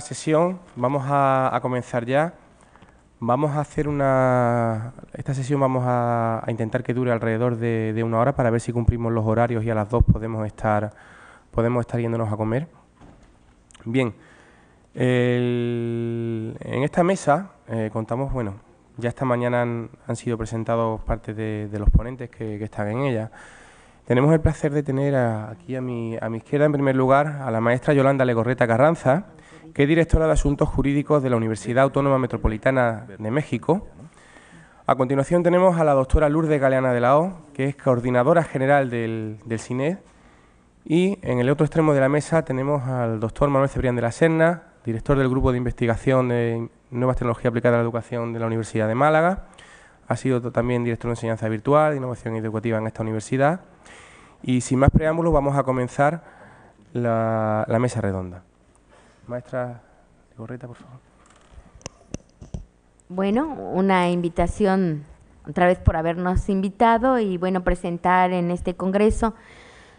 sesión, vamos a, comenzar ya. Vamos a hacer una... Esta sesión vamos a, intentar que dure alrededor de, una hora para ver si cumplimos los horarios y a las dos podemos estar, podemos estar yéndonos a comer. Bien, en esta mesa eh, contamos, bueno, ya esta mañana han, sido presentados parte de, los ponentes que, están en ella. Tenemos el placer de tener aquí a mi, a mi izquierda, en primer lugar, a la maestra Yolanda Legorreta Carranza, que es directora de Asuntos Jurídicos de la Universidad Autónoma Metropolitana de México. A continuación tenemos a la doctora Lourdes Galeana de la O, que es coordinadora general del, del CINED. Y en el otro extremo de la mesa tenemos al doctor Manuel Cebrián de la Serna, director del Grupo de Investigación de Nuevas Tecnologías Aplicadas a la Educación de la Universidad de Málaga. Ha sido también director de Enseñanza Virtual, e Innovación Educativa en esta universidad. Y sin más preámbulos, vamos a comenzar la mesa redonda. Maestra Gorreta, por favor. Bueno, una invitación otra vez por habernos invitado y bueno, presentar en este congreso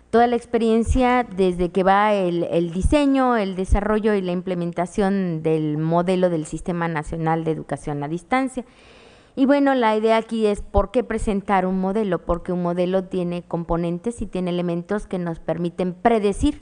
toda la experiencia desde que va el, diseño, el desarrollo y la implementación del modelo del Sistema Nacional de Educación a Distancia. Y bueno, la idea aquí es por qué presentar un modelo, porque un modelo tiene componentes y tiene elementos que nos permiten predecir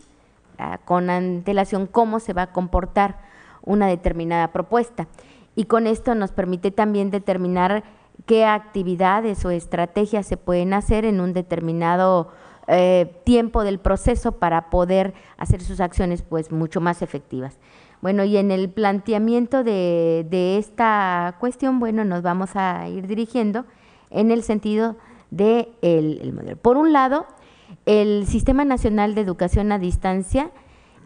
Ah, con antelación cómo se va a comportar una determinada propuesta. Y con esto nos permite también determinar qué actividades o estrategias se pueden hacer en un determinado eh, tiempo del proceso para poder hacer sus acciones pues mucho más efectivas. Bueno, y en el planteamiento de, esta cuestión, bueno, nos vamos a ir dirigiendo en el sentido de el modelo. Por un lado, el Sistema Nacional de Educación a Distancia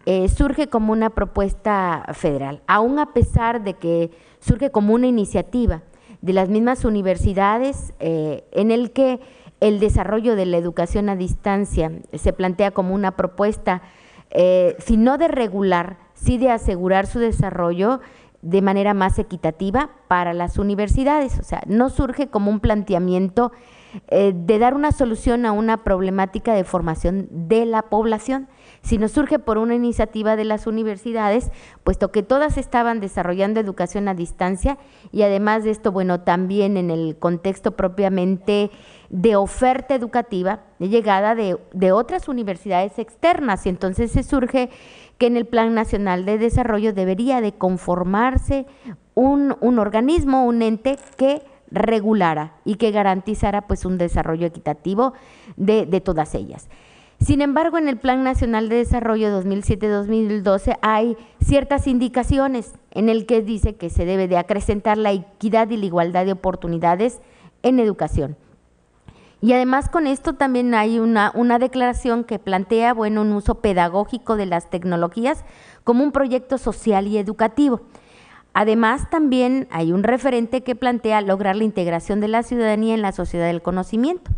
eh, surge como una propuesta federal, aún a pesar de que surge como una iniciativa de las mismas universidades eh, en el que el desarrollo de la educación a distancia se plantea como una propuesta, eh, si no de regular, sí de asegurar su desarrollo de manera más equitativa para las universidades. O sea, no surge como un planteamiento eh, de dar una solución a una problemática de formación de la población. sino surge por una iniciativa de las universidades, puesto que todas estaban desarrollando educación a distancia y además de esto, bueno, también en el contexto propiamente de oferta educativa, de llegada de, otras universidades externas. Y entonces se surge que en el Plan Nacional de Desarrollo debería de conformarse un organismo, un ente que regulara y que garantizara pues un desarrollo equitativo de, todas ellas. Sin embargo, en el Plan Nacional de Desarrollo 2007-2012 hay ciertas indicaciones en el que dice que se debe de acrecentar la equidad y la igualdad de oportunidades en educación. Y además con esto también hay una, una declaración que plantea bueno, un uso pedagógico de las tecnologías como un proyecto social y educativo. Además, también hay un referente que plantea lograr la integración de la ciudadanía en la sociedad del conocimiento.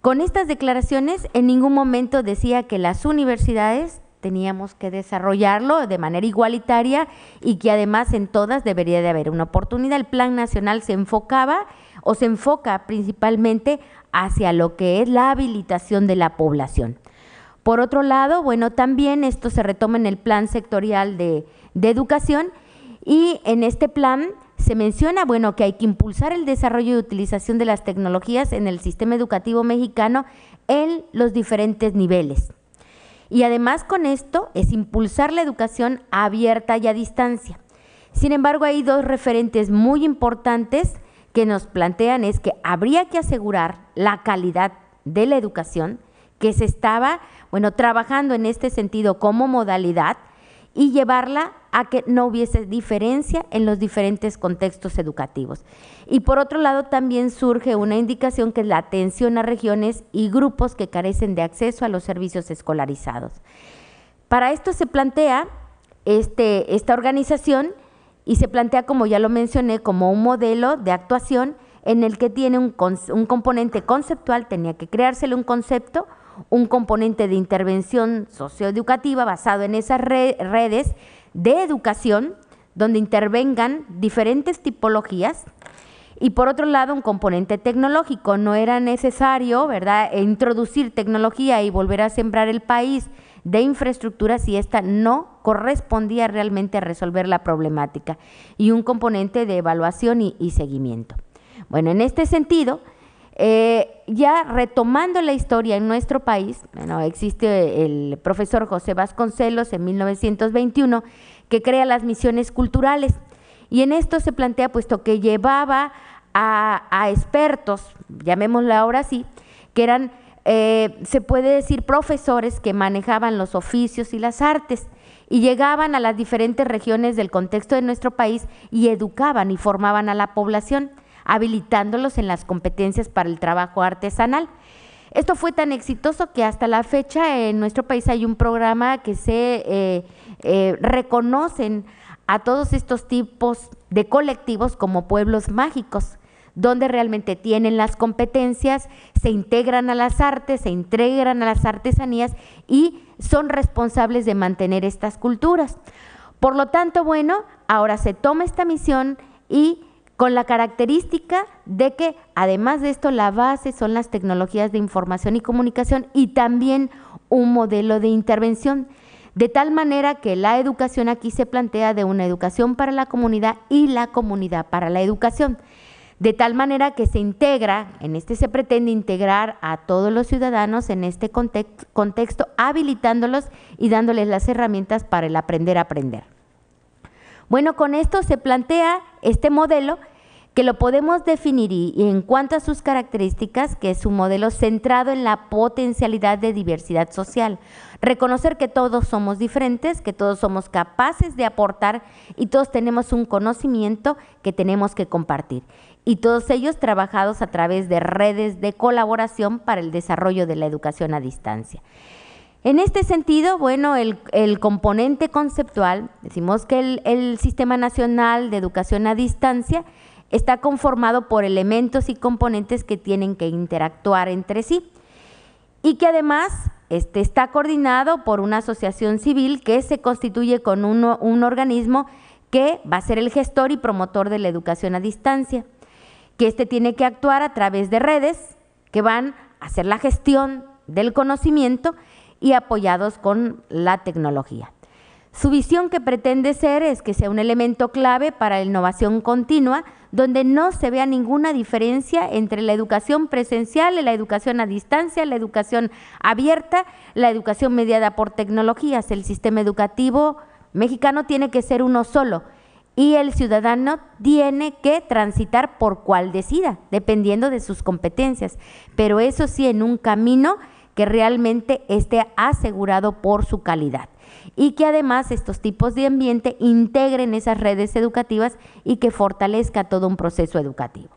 Con estas declaraciones, en ningún momento decía que las universidades teníamos que desarrollarlo de manera igualitaria y que además en todas debería de haber una oportunidad. El Plan Nacional se enfocaba o se enfoca principalmente hacia lo que es la habilitación de la población. Por otro lado, bueno, también esto se retoma en el Plan Sectorial de, de Educación y en este plan se menciona, bueno, que hay que impulsar el desarrollo y utilización de las tecnologías en el sistema educativo mexicano en los diferentes niveles. Y además con esto es impulsar la educación abierta y a distancia. Sin embargo, hay dos referentes muy importantes que nos plantean es que habría que asegurar la calidad de la educación que se estaba, bueno, trabajando en este sentido como modalidad y llevarla a que no hubiese diferencia en los diferentes contextos educativos. Y por otro lado, también surge una indicación que es la atención a regiones y grupos que carecen de acceso a los servicios escolarizados. Para esto se plantea este, esta organización y se plantea, como ya lo mencioné, como un modelo de actuación en el que tiene un, componente conceptual, tenía que creársele un concepto, un componente de intervención socioeducativa basado en esas redes de educación, donde intervengan diferentes tipologías. Y por otro lado, un componente tecnológico. No era necesario, ¿verdad?, introducir tecnología y volver a sembrar el país de infraestructura si esta no correspondía realmente a resolver la problemática. Y un componente de evaluación y seguimiento. Bueno, en este sentido, eh, ya retomando la historia en nuestro país, bueno, existe el profesor José Vasconcelos en 1921 que crea las misiones culturales y en esto se plantea, puesto que llevaba a, expertos, llamémoslo ahora así, que eran, eh, se puede decir, profesores que manejaban los oficios y las artes y llegaban a las diferentes regiones del contexto de nuestro país y educaban y formaban a la población habilitándolos en las competencias para el trabajo artesanal. Esto fue tan exitoso que hasta la fecha en nuestro país hay un programa que se eh, eh, reconocen a todos estos tipos de colectivos como pueblos mágicos donde realmente tienen las competencias, se integran a las artes, se integran a las artesanías y son responsables de mantener estas culturas. Por lo tanto, bueno, ahora se toma esta misión y con la característica de que además de esto la base son las tecnologías de información y comunicación y también un modelo de intervención. De tal manera que la educación aquí se plantea de una educación para la comunidad y la comunidad para la educación. De tal manera que se integra, en este se pretende integrar a todos los ciudadanos en este contexto, habilitándolos y dándoles las herramientas para el aprender a aprender. Bueno, con esto se plantea este modelo que lo podemos definir y, en cuanto a sus características, que es un modelo centrado en la potencialidad de diversidad social. Reconocer que todos somos diferentes, que todos somos capaces de aportar y todos tenemos un conocimiento que tenemos que compartir. Y todos ellos trabajados a través de redes de colaboración para el desarrollo de la educación a distancia. En este sentido, bueno, el, componente conceptual, decimos que el, Sistema Nacional de Educación a Distancia está conformado por elementos y componentes que tienen que interactuar entre sí y que además este, está coordinado por una asociación civil que se constituye con un organismo que va a ser el gestor y promotor de la educación a distancia, que este tiene que actuar a través de redes que van a hacer la gestión del conocimiento y apoyados con la tecnología. Su visión que pretende ser es que sea un elemento clave para la innovación continua, donde no se vea ninguna diferencia entre la educación presencial, la educación a distancia, la educación abierta, la educación mediada por tecnologías. El sistema educativo mexicano tiene que ser uno solo y el ciudadano tiene que transitar por cual decida, dependiendo de sus competencias, pero eso sí en un camino que realmente esté asegurado por su calidad y que además estos tipos de ambiente integren esas redes educativas y que fortalezca todo un proceso educativo.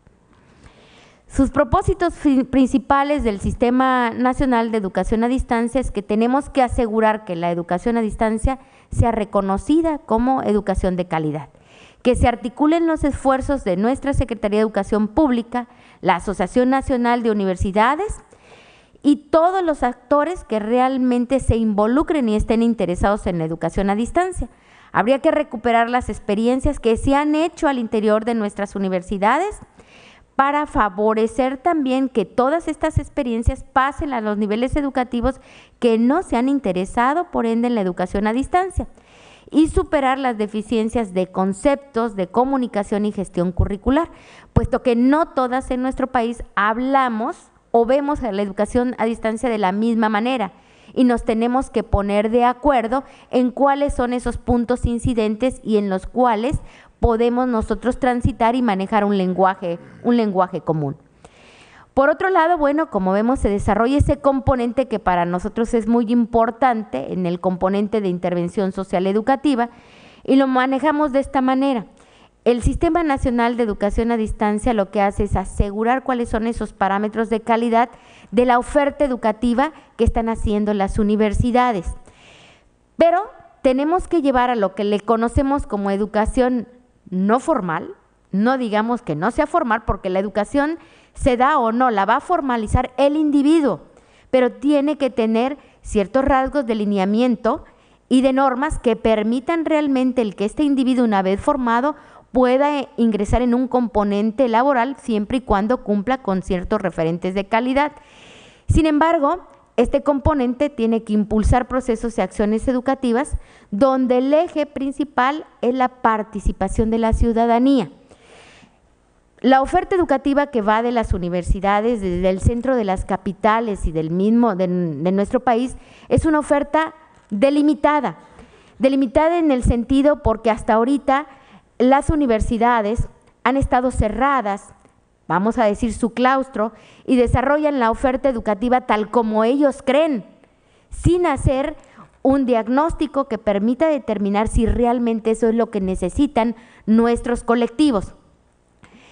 Sus propósitos principales del Sistema Nacional de Educación a Distancia es que tenemos que asegurar que la educación a distancia sea reconocida como educación de calidad, que se articulen los esfuerzos de nuestra Secretaría de Educación Pública, la Asociación Nacional de Universidades y todos los actores que realmente se involucren y estén interesados en la educación a distancia. Habría que recuperar las experiencias que se han hecho al interior de nuestras universidades para favorecer también que todas estas experiencias pasen a los niveles educativos que no se han interesado, por ende, en la educación a distancia y superar las deficiencias de conceptos de comunicación y gestión curricular, puesto que no todas en nuestro país hablamos o vemos a la educación a distancia de la misma manera y nos tenemos que poner de acuerdo en cuáles son esos puntos incidentes y en los cuales podemos nosotros transitar y manejar un lenguaje, un lenguaje común. Por otro lado, bueno, como vemos, se desarrolla ese componente que para nosotros es muy importante en el componente de intervención social educativa y lo manejamos de esta manera. El Sistema Nacional de Educación a Distancia lo que hace es asegurar cuáles son esos parámetros de calidad de la oferta educativa que están haciendo las universidades. Pero tenemos que llevar a lo que le conocemos como educación no formal, no digamos que no sea formal, porque la educación se da o no, la va a formalizar el individuo, pero tiene que tener ciertos rasgos de lineamiento y de normas que permitan realmente el que este individuo, una vez formado, pueda ingresar en un componente laboral siempre y cuando cumpla con ciertos referentes de calidad. Sin embargo, este componente tiene que impulsar procesos y acciones educativas donde el eje principal es la participación de la ciudadanía. La oferta educativa que va de las universidades, desde el centro de las capitales y del mismo de, de nuestro país, es una oferta delimitada. Delimitada en el sentido porque hasta ahorita las universidades han estado cerradas, vamos a decir su claustro, y desarrollan la oferta educativa tal como ellos creen, sin hacer un diagnóstico que permita determinar si realmente eso es lo que necesitan nuestros colectivos.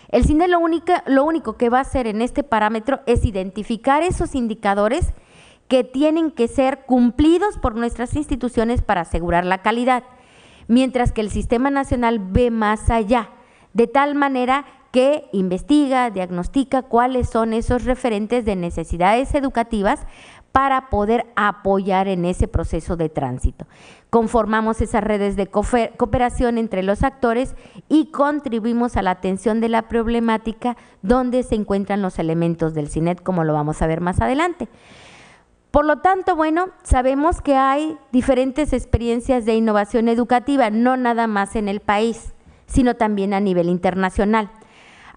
El CINDE lo único, lo único que va a hacer en este parámetro es identificar esos indicadores que tienen que ser cumplidos por nuestras instituciones para asegurar la calidad mientras que el Sistema Nacional ve más allá, de tal manera que investiga, diagnostica cuáles son esos referentes de necesidades educativas para poder apoyar en ese proceso de tránsito. Conformamos esas redes de cooperación entre los actores y contribuimos a la atención de la problemática donde se encuentran los elementos del CINET, como lo vamos a ver más adelante. Por lo tanto, bueno, sabemos que hay diferentes experiencias de innovación educativa, no nada más en el país, sino también a nivel internacional.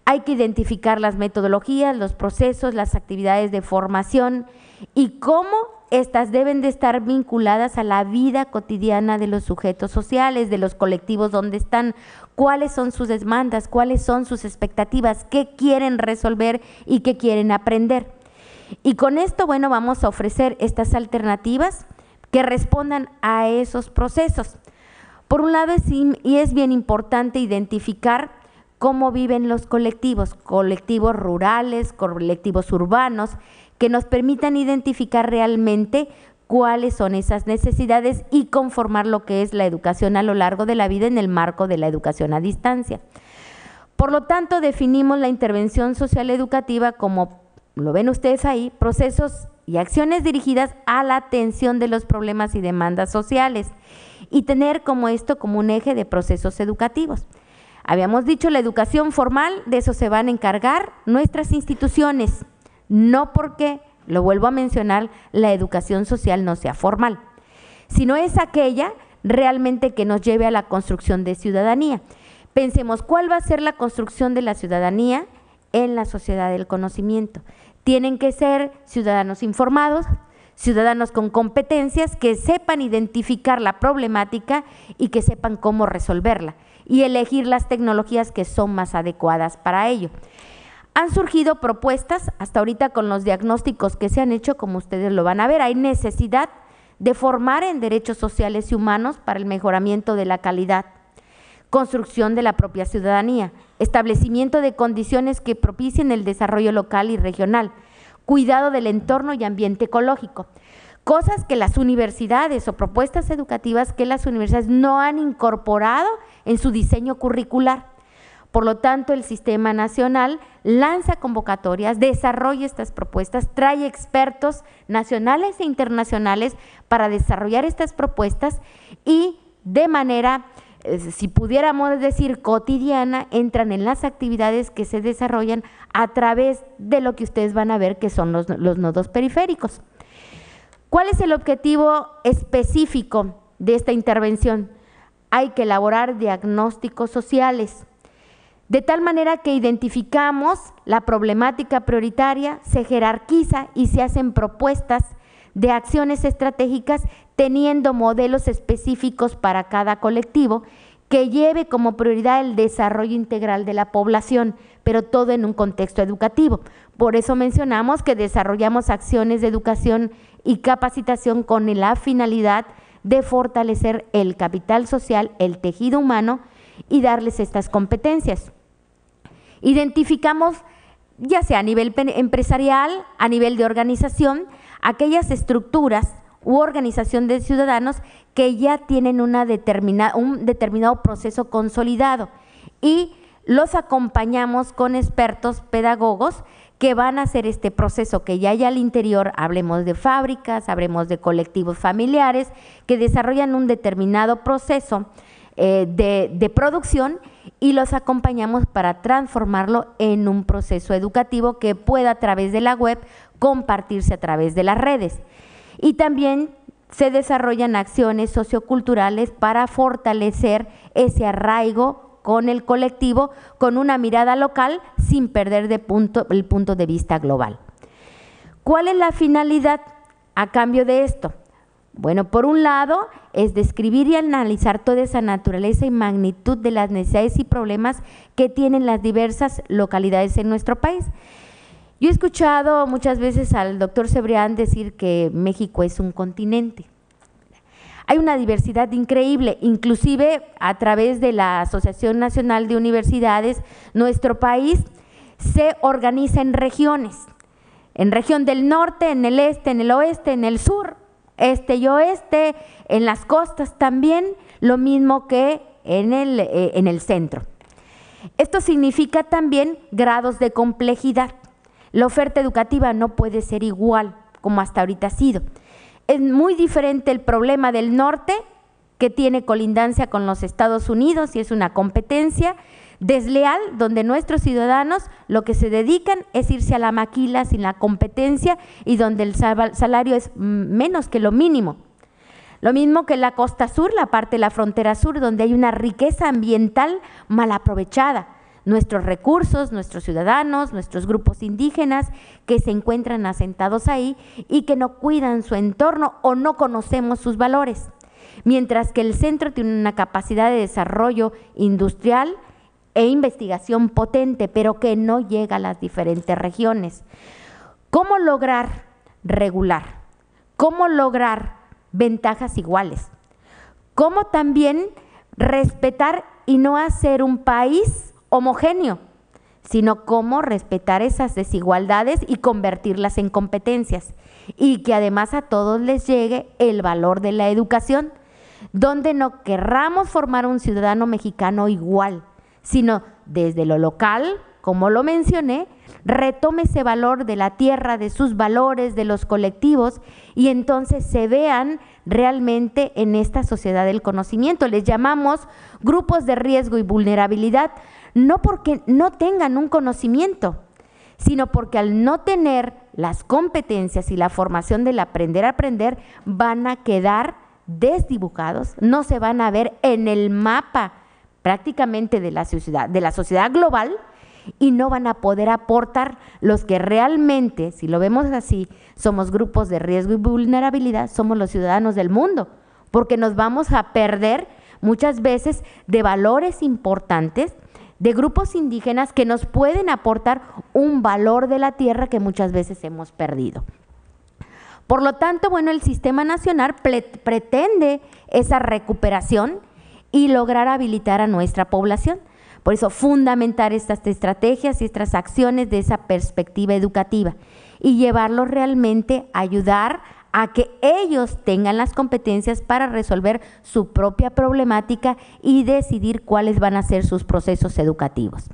Hay que identificar las metodologías, los procesos, las actividades de formación y cómo estas deben de estar vinculadas a la vida cotidiana de los sujetos sociales, de los colectivos donde están, cuáles son sus demandas, cuáles son sus expectativas, qué quieren resolver y qué quieren aprender. Y con esto, bueno, vamos a ofrecer estas alternativas que respondan a esos procesos. Por un lado, es, y es bien importante identificar cómo viven los colectivos, colectivos rurales, colectivos urbanos, que nos permitan identificar realmente cuáles son esas necesidades y conformar lo que es la educación a lo largo de la vida en el marco de la educación a distancia. Por lo tanto, definimos la intervención social educativa como lo ven ustedes ahí, procesos y acciones dirigidas a la atención de los problemas y demandas sociales y tener como esto como un eje de procesos educativos. Habíamos dicho la educación formal, de eso se van a encargar nuestras instituciones, no porque, lo vuelvo a mencionar, la educación social no sea formal, sino es aquella realmente que nos lleve a la construcción de ciudadanía. Pensemos cuál va a ser la construcción de la ciudadanía en la sociedad del conocimiento tienen que ser ciudadanos informados, ciudadanos con competencias que sepan identificar la problemática y que sepan cómo resolverla y elegir las tecnologías que son más adecuadas para ello. Han surgido propuestas hasta ahorita con los diagnósticos que se han hecho, como ustedes lo van a ver, hay necesidad de formar en derechos sociales y humanos para el mejoramiento de la calidad, construcción de la propia ciudadanía, establecimiento de condiciones que propicien el desarrollo local y regional, cuidado del entorno y ambiente ecológico. Cosas que las universidades o propuestas educativas que las universidades no han incorporado en su diseño curricular. Por lo tanto, el sistema nacional lanza convocatorias, desarrolla estas propuestas, trae expertos nacionales e internacionales para desarrollar estas propuestas y de manera si pudiéramos decir cotidiana, entran en las actividades que se desarrollan a través de lo que ustedes van a ver que son los, los nodos periféricos. ¿Cuál es el objetivo específico de esta intervención? Hay que elaborar diagnósticos sociales, de tal manera que identificamos la problemática prioritaria, se jerarquiza y se hacen propuestas de acciones estratégicas teniendo modelos específicos para cada colectivo que lleve como prioridad el desarrollo integral de la población, pero todo en un contexto educativo. Por eso mencionamos que desarrollamos acciones de educación y capacitación con la finalidad de fortalecer el capital social, el tejido humano y darles estas competencias. Identificamos, ya sea a nivel empresarial, a nivel de organización, aquellas estructuras u organización de ciudadanos que ya tienen una un determinado proceso consolidado y los acompañamos con expertos pedagogos que van a hacer este proceso que ya hay al interior, hablemos de fábricas, hablemos de colectivos familiares que desarrollan un determinado proceso eh, de, de producción y los acompañamos para transformarlo en un proceso educativo que pueda a través de la web compartirse a través de las redes. Y también se desarrollan acciones socioculturales para fortalecer ese arraigo con el colectivo, con una mirada local, sin perder de punto, el punto de vista global. ¿Cuál es la finalidad a cambio de esto? Bueno, por un lado es describir y analizar toda esa naturaleza y magnitud de las necesidades y problemas que tienen las diversas localidades en nuestro país. Yo he escuchado muchas veces al doctor Cebrián decir que México es un continente. Hay una diversidad increíble, inclusive a través de la Asociación Nacional de Universidades, nuestro país se organiza en regiones, en región del norte, en el este, en el oeste, en el sur, este y oeste, en las costas también, lo mismo que en el, eh, en el centro. Esto significa también grados de complejidad. La oferta educativa no puede ser igual como hasta ahorita ha sido. Es muy diferente el problema del norte, que tiene colindancia con los Estados Unidos y es una competencia desleal donde nuestros ciudadanos lo que se dedican es irse a la maquila sin la competencia y donde el salario es menos que lo mínimo. Lo mismo que la costa sur, la parte de la frontera sur, donde hay una riqueza ambiental mal aprovechada nuestros recursos, nuestros ciudadanos, nuestros grupos indígenas que se encuentran asentados ahí y que no cuidan su entorno o no conocemos sus valores. Mientras que el centro tiene una capacidad de desarrollo industrial e investigación potente, pero que no llega a las diferentes regiones. ¿Cómo lograr regular? ¿Cómo lograr ventajas iguales? ¿Cómo también respetar y no hacer un país homogéneo, sino cómo respetar esas desigualdades y convertirlas en competencias. Y que además a todos les llegue el valor de la educación, donde no querramos formar un ciudadano mexicano igual, sino desde lo local, como lo mencioné, retome ese valor de la tierra, de sus valores, de los colectivos, y entonces se vean realmente en esta sociedad del conocimiento. Les llamamos grupos de riesgo y vulnerabilidad, no porque no tengan un conocimiento, sino porque al no tener las competencias y la formación del aprender a aprender, van a quedar desdibujados, no se van a ver en el mapa prácticamente de la sociedad, de la sociedad global y no van a poder aportar los que realmente, si lo vemos así, somos grupos de riesgo y vulnerabilidad, somos los ciudadanos del mundo, porque nos vamos a perder muchas veces de valores importantes de grupos indígenas que nos pueden aportar un valor de la tierra que muchas veces hemos perdido. Por lo tanto, bueno, el sistema nacional pretende esa recuperación y lograr habilitar a nuestra población. Por eso, fundamentar estas estrategias y estas acciones de esa perspectiva educativa y llevarlo realmente a ayudar a que ellos tengan las competencias para resolver su propia problemática y decidir cuáles van a ser sus procesos educativos.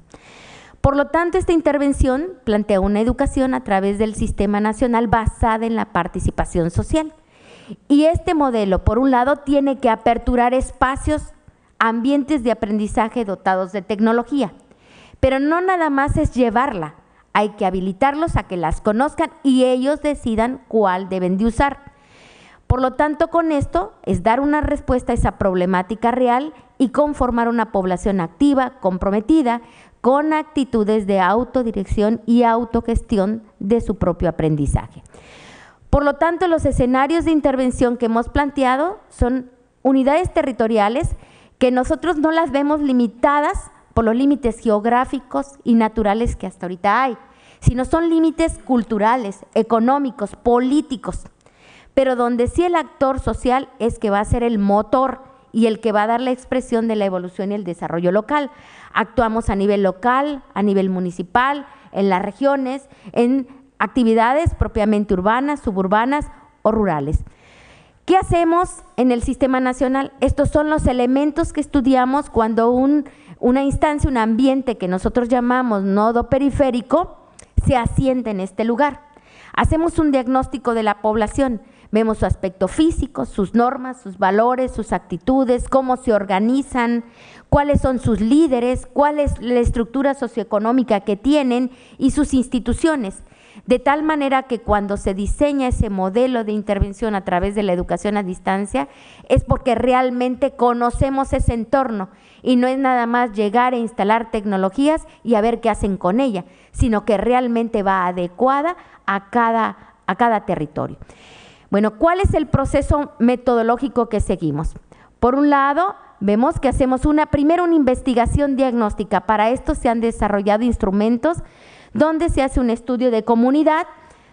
Por lo tanto, esta intervención plantea una educación a través del sistema nacional basada en la participación social. Y este modelo, por un lado, tiene que aperturar espacios, ambientes de aprendizaje dotados de tecnología, pero no nada más es llevarla, hay que habilitarlos a que las conozcan y ellos decidan cuál deben de usar. Por lo tanto, con esto es dar una respuesta a esa problemática real y conformar una población activa, comprometida, con actitudes de autodirección y autogestión de su propio aprendizaje. Por lo tanto, los escenarios de intervención que hemos planteado son unidades territoriales que nosotros no las vemos limitadas por los límites geográficos y naturales que hasta ahorita hay, sino son límites culturales, económicos, políticos, pero donde sí el actor social es que va a ser el motor y el que va a dar la expresión de la evolución y el desarrollo local. Actuamos a nivel local, a nivel municipal, en las regiones, en actividades propiamente urbanas, suburbanas o rurales. ¿Qué hacemos en el sistema nacional? Estos son los elementos que estudiamos cuando un una instancia, un ambiente que nosotros llamamos nodo periférico, se asienta en este lugar. Hacemos un diagnóstico de la población, vemos su aspecto físico, sus normas, sus valores, sus actitudes, cómo se organizan, cuáles son sus líderes, cuál es la estructura socioeconómica que tienen y sus instituciones. De tal manera que cuando se diseña ese modelo de intervención a través de la educación a distancia es porque realmente conocemos ese entorno y no es nada más llegar e instalar tecnologías y a ver qué hacen con ella, sino que realmente va adecuada a cada, territorio. Bueno, ¿cuál es el proceso metodológico que seguimos? Por un lado, vemos que hacemos una, primero una investigación diagnóstica. Para esto se han desarrollado instrumentos donde se hace un estudio de comunidad,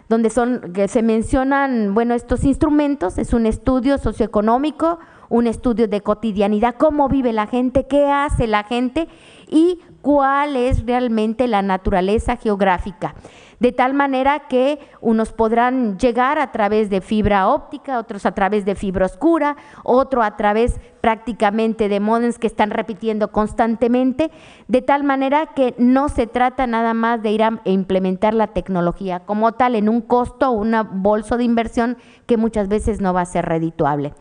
donde son, que se mencionan, bueno, estos instrumentos, es un estudio socioeconómico, un estudio de cotidianidad, cómo vive la gente, qué hace la gente y cuál es realmente la naturaleza geográfica. De tal manera que unos podrán llegar a través de fibra óptica, otros a través de fibra oscura, otro a través prácticamente de modems que están repitiendo constantemente, de tal manera que no se trata nada más de ir a implementar la tecnología como tal en un costo, un bolso de inversión que muchas veces no va a ser redituable.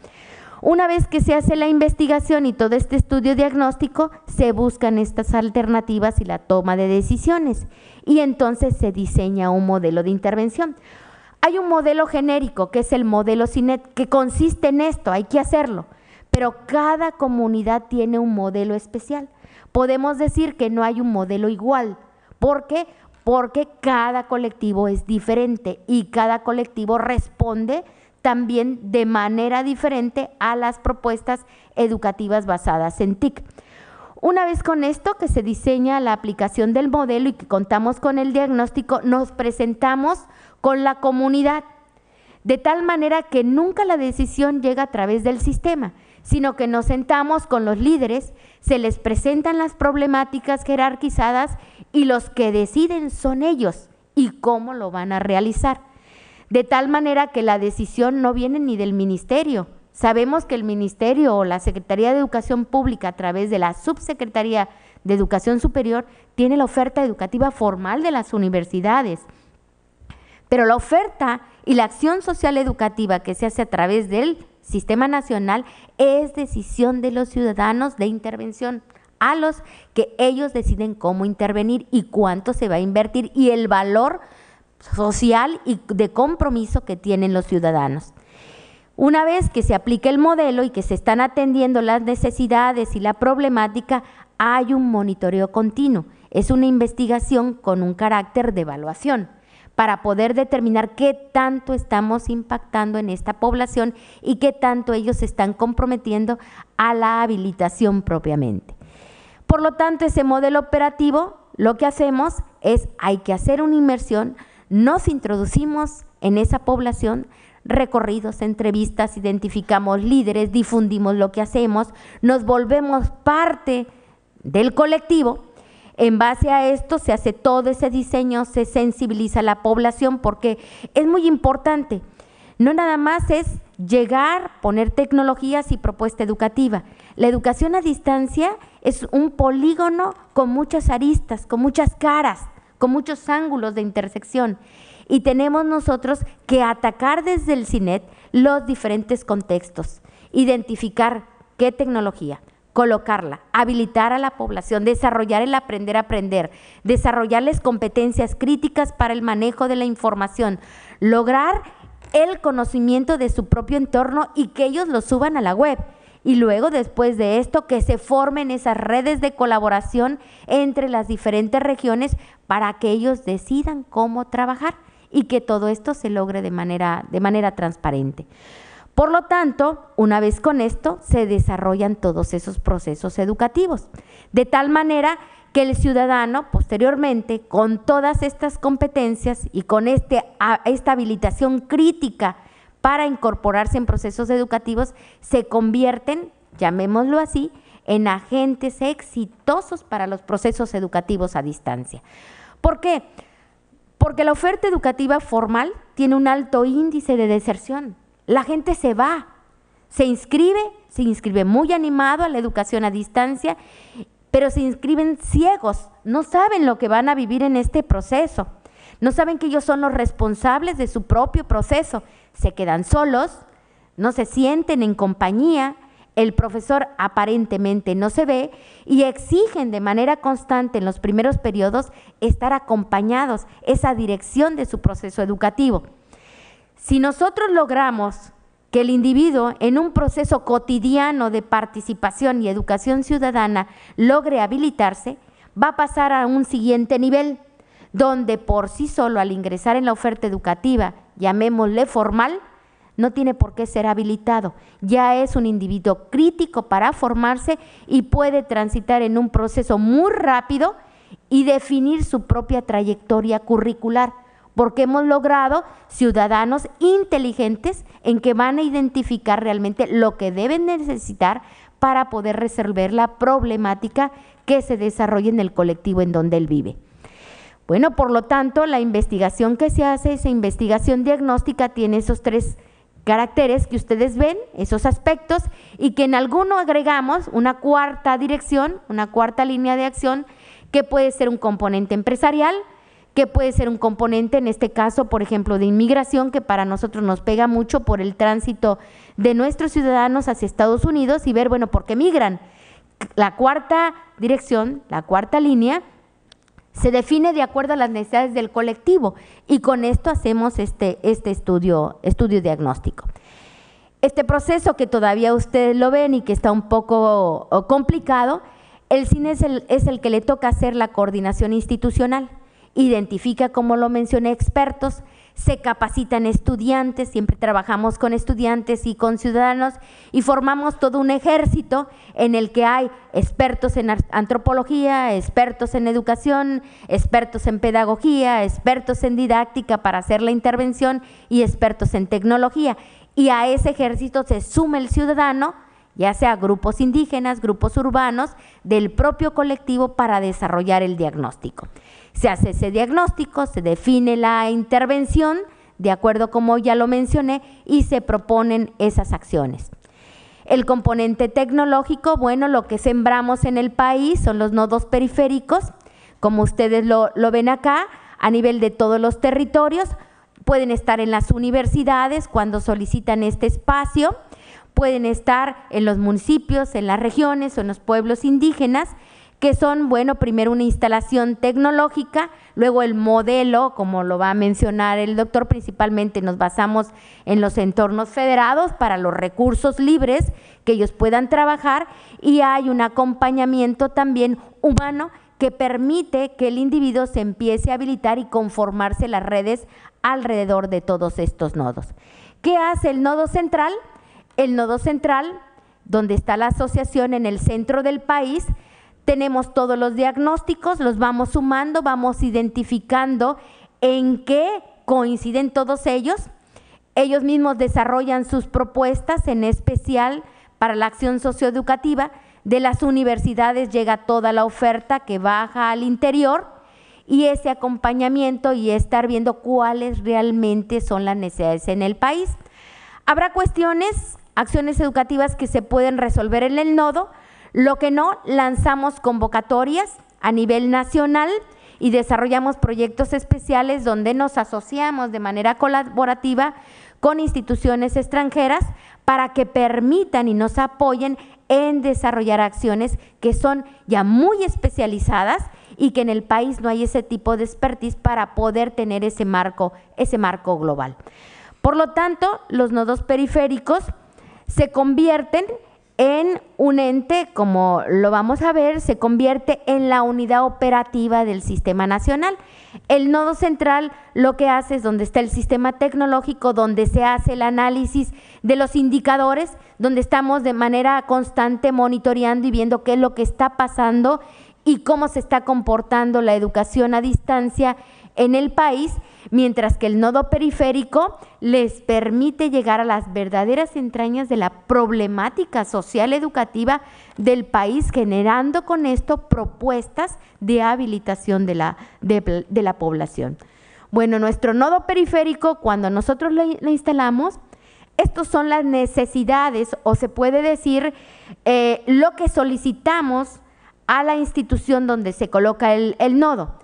Una vez que se hace la investigación y todo este estudio diagnóstico, se buscan estas alternativas y la toma de decisiones. Y entonces se diseña un modelo de intervención. Hay un modelo genérico, que es el modelo CINET, que consiste en esto, hay que hacerlo. Pero cada comunidad tiene un modelo especial. Podemos decir que no hay un modelo igual. ¿Por qué? Porque cada colectivo es diferente y cada colectivo responde también de manera diferente a las propuestas educativas basadas en TIC. Una vez con esto, que se diseña la aplicación del modelo y que contamos con el diagnóstico, nos presentamos con la comunidad, de tal manera que nunca la decisión llega a través del sistema, sino que nos sentamos con los líderes, se les presentan las problemáticas jerarquizadas y los que deciden son ellos y cómo lo van a realizar de tal manera que la decisión no viene ni del ministerio. Sabemos que el ministerio o la Secretaría de Educación Pública a través de la Subsecretaría de Educación Superior tiene la oferta educativa formal de las universidades. Pero la oferta y la acción social educativa que se hace a través del sistema nacional es decisión de los ciudadanos de intervención, a los que ellos deciden cómo intervenir y cuánto se va a invertir y el valor social y de compromiso que tienen los ciudadanos. Una vez que se aplique el modelo y que se están atendiendo las necesidades y la problemática, hay un monitoreo continuo. Es una investigación con un carácter de evaluación para poder determinar qué tanto estamos impactando en esta población y qué tanto ellos se están comprometiendo a la habilitación propiamente. Por lo tanto, ese modelo operativo, lo que hacemos es, hay que hacer una inmersión, nos introducimos en esa población, recorridos, entrevistas, identificamos líderes, difundimos lo que hacemos, nos volvemos parte del colectivo. En base a esto se hace todo ese diseño, se sensibiliza la población porque es muy importante. No nada más es llegar, poner tecnologías y propuesta educativa. La educación a distancia es un polígono con muchas aristas, con muchas caras con muchos ángulos de intersección. Y tenemos nosotros que atacar desde el CINET los diferentes contextos, identificar qué tecnología, colocarla, habilitar a la población, desarrollar el aprender a aprender, desarrollarles competencias críticas para el manejo de la información, lograr el conocimiento de su propio entorno y que ellos lo suban a la web. Y luego, después de esto, que se formen esas redes de colaboración entre las diferentes regiones para que ellos decidan cómo trabajar y que todo esto se logre de manera, de manera transparente. Por lo tanto, una vez con esto, se desarrollan todos esos procesos educativos, de tal manera que el ciudadano posteriormente, con todas estas competencias y con este, esta habilitación crítica para incorporarse en procesos educativos se convierten, llamémoslo así, en agentes exitosos para los procesos educativos a distancia. ¿Por qué? Porque la oferta educativa formal tiene un alto índice de deserción. La gente se va, se inscribe, se inscribe muy animado a la educación a distancia, pero se inscriben ciegos, no saben lo que van a vivir en este proceso, no saben que ellos son los responsables de su propio proceso se quedan solos, no se sienten en compañía, el profesor aparentemente no se ve y exigen de manera constante en los primeros periodos estar acompañados, esa dirección de su proceso educativo. Si nosotros logramos que el individuo en un proceso cotidiano de participación y educación ciudadana logre habilitarse, va a pasar a un siguiente nivel, donde por sí solo al ingresar en la oferta educativa llamémosle formal, no tiene por qué ser habilitado. Ya es un individuo crítico para formarse y puede transitar en un proceso muy rápido y definir su propia trayectoria curricular, porque hemos logrado ciudadanos inteligentes en que van a identificar realmente lo que deben necesitar para poder resolver la problemática que se desarrolla en el colectivo en donde él vive. Bueno, por lo tanto, la investigación que se hace, esa investigación diagnóstica tiene esos tres caracteres que ustedes ven, esos aspectos, y que en alguno agregamos una cuarta dirección, una cuarta línea de acción, que puede ser un componente empresarial, que puede ser un componente, en este caso, por ejemplo, de inmigración, que para nosotros nos pega mucho por el tránsito de nuestros ciudadanos hacia Estados Unidos y ver, bueno, ¿por qué migran? La cuarta dirección, la cuarta línea, se define de acuerdo a las necesidades del colectivo y con esto hacemos este, este estudio, estudio diagnóstico. Este proceso que todavía ustedes lo ven y que está un poco complicado, el cine es el, es el que le toca hacer la coordinación institucional. Identifica, como lo mencioné, expertos se capacitan estudiantes, siempre trabajamos con estudiantes y con ciudadanos y formamos todo un ejército en el que hay expertos en antropología, expertos en educación, expertos en pedagogía, expertos en didáctica para hacer la intervención y expertos en tecnología. Y a ese ejército se suma el ciudadano ya sea grupos indígenas, grupos urbanos, del propio colectivo para desarrollar el diagnóstico. Se hace ese diagnóstico, se define la intervención, de acuerdo como ya lo mencioné, y se proponen esas acciones. El componente tecnológico, bueno, lo que sembramos en el país son los nodos periféricos, como ustedes lo, lo ven acá, a nivel de todos los territorios, pueden estar en las universidades cuando solicitan este espacio, pueden estar en los municipios, en las regiones o en los pueblos indígenas, que son, bueno, primero una instalación tecnológica, luego el modelo, como lo va a mencionar el doctor, principalmente nos basamos en los entornos federados para los recursos libres que ellos puedan trabajar y hay un acompañamiento también humano que permite que el individuo se empiece a habilitar y conformarse las redes alrededor de todos estos nodos. ¿Qué hace el nodo central? El nodo central, donde está la asociación en el centro del país, tenemos todos los diagnósticos, los vamos sumando, vamos identificando en qué coinciden todos ellos. Ellos mismos desarrollan sus propuestas, en especial para la acción socioeducativa. De las universidades llega toda la oferta que baja al interior y ese acompañamiento y estar viendo cuáles realmente son las necesidades en el país. Habrá cuestiones, acciones educativas que se pueden resolver en el nodo, lo que no, lanzamos convocatorias a nivel nacional y desarrollamos proyectos especiales donde nos asociamos de manera colaborativa con instituciones extranjeras para que permitan y nos apoyen en desarrollar acciones que son ya muy especializadas y que en el país no hay ese tipo de expertise para poder tener ese marco, ese marco global. Por lo tanto, los nodos periféricos se convierten en un ente, como lo vamos a ver, se convierte en la unidad operativa del sistema nacional. El nodo central lo que hace es donde está el sistema tecnológico, donde se hace el análisis de los indicadores, donde estamos de manera constante monitoreando y viendo qué es lo que está pasando y cómo se está comportando la educación a distancia en el país, mientras que el nodo periférico les permite llegar a las verdaderas entrañas de la problemática social educativa del país, generando con esto propuestas de habilitación de la, de, la población. Bueno, nuestro nodo periférico, cuando nosotros lo, instalamos, estos son las necesidades o se puede decir eh, lo que solicitamos a la institución donde se coloca el nodo.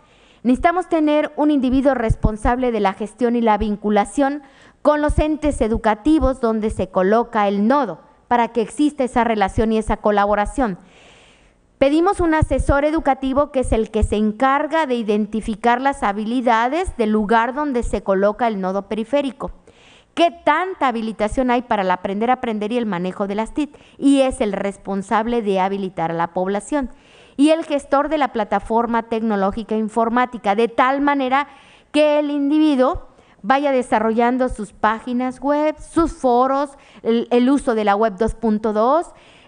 Necesitamos tener un individuo responsable de la gestión y la vinculación con los entes educativos donde se coloca el nodo para que exista esa relación y esa colaboración. Pedimos un asesor educativo que es el que se encarga de identificar las habilidades del lugar donde se coloca el nodo periférico. ¿Qué tanta habilitación hay para el aprender, aprender y el manejo de las TIC? Y es el responsable de habilitar a la población y el gestor de la plataforma tecnológica informática, de tal manera que el individuo vaya desarrollando sus páginas web, sus foros, el, uso de la web 2.2.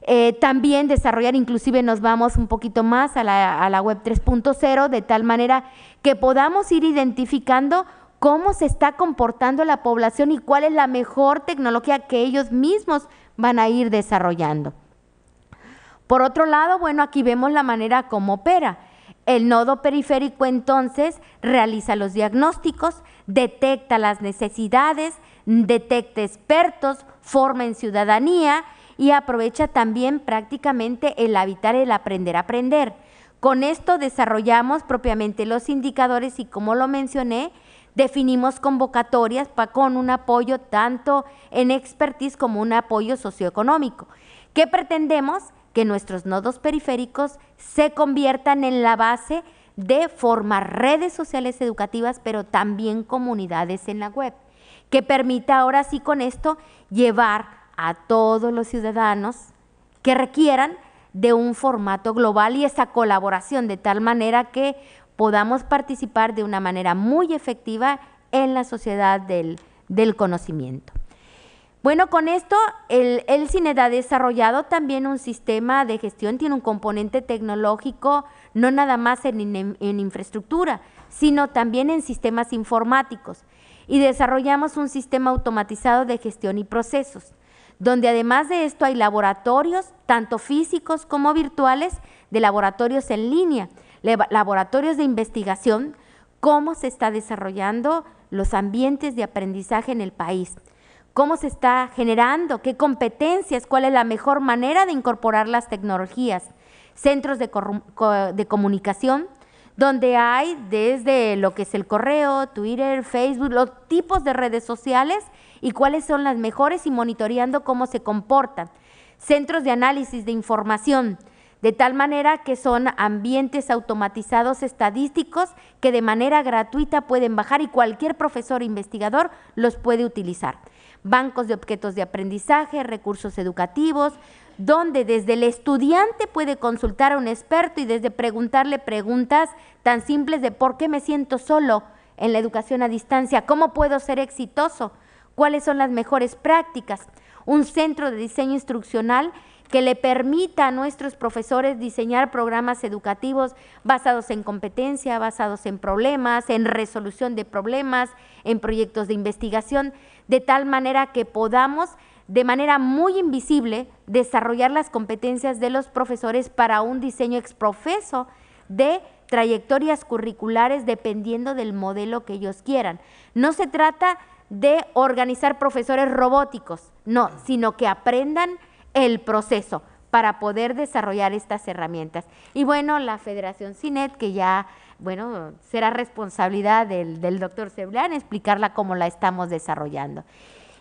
Eh, también desarrollar, inclusive nos vamos un poquito más a la, a la web 3.0, de tal manera que podamos ir identificando cómo se está comportando la población y cuál es la mejor tecnología que ellos mismos van a ir desarrollando. Por otro lado, bueno, aquí vemos la manera como opera. El nodo periférico entonces realiza los diagnósticos, detecta las necesidades, detecta expertos, forma en ciudadanía y aprovecha también prácticamente el habitar, el aprender a aprender. Con esto desarrollamos propiamente los indicadores y como lo mencioné, definimos convocatorias con un apoyo tanto en expertise como un apoyo socioeconómico. ¿Qué pretendemos? que nuestros nodos periféricos se conviertan en la base de formar redes sociales educativas, pero también comunidades en la web, que permita ahora sí con esto llevar a todos los ciudadanos que requieran de un formato global y esa colaboración de tal manera que podamos participar de una manera muy efectiva en la sociedad del, del conocimiento. Bueno, con esto el, el ha desarrollado también un sistema de gestión, tiene un componente tecnológico, no nada más en, en infraestructura, sino también en sistemas informáticos. Y desarrollamos un sistema automatizado de gestión y procesos, donde además de esto hay laboratorios, tanto físicos como virtuales, de laboratorios en línea, laboratorios de investigación, cómo se está desarrollando los ambientes de aprendizaje en el país cómo se está generando, qué competencias, cuál es la mejor manera de incorporar las tecnologías, centros de, comunicación, donde hay desde lo que es el correo, Twitter, Facebook, los tipos de redes sociales y cuáles son las mejores y monitoreando cómo se comportan. Centros de análisis de información, de tal manera que son ambientes automatizados estadísticos que de manera gratuita pueden bajar y cualquier profesor investigador los puede utilizar bancos de objetos de aprendizaje, recursos educativos, donde desde el estudiante puede consultar a un experto y desde preguntarle preguntas tan simples de por qué me siento solo en la educación a distancia, cómo puedo ser exitoso, cuáles son las mejores prácticas. Un centro de diseño instruccional que le permita a nuestros profesores diseñar programas educativos basados en competencia, basados en problemas, en resolución de problemas, en proyectos de investigación, de tal manera que podamos de manera muy invisible desarrollar las competencias de los profesores para un diseño exprofeso de trayectorias curriculares dependiendo del modelo que ellos quieran. No se trata de organizar profesores robóticos, no, sino que aprendan el proceso para poder desarrollar estas herramientas. Y bueno, la Federación CINET, que ya, bueno, será responsabilidad del, doctor Cebulán explicarla cómo la estamos desarrollando.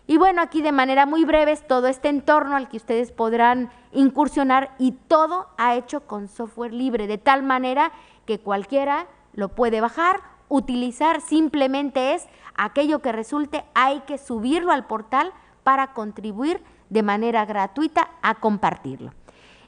Y bueno, aquí de manera muy breve es todo este entorno al que ustedes podrán incursionar y todo ha hecho con software libre, de tal manera que cualquiera lo puede bajar, utilizar, simplemente es aquello que resulte, hay que subirlo al portal para contribuir de manera gratuita a compartirlo.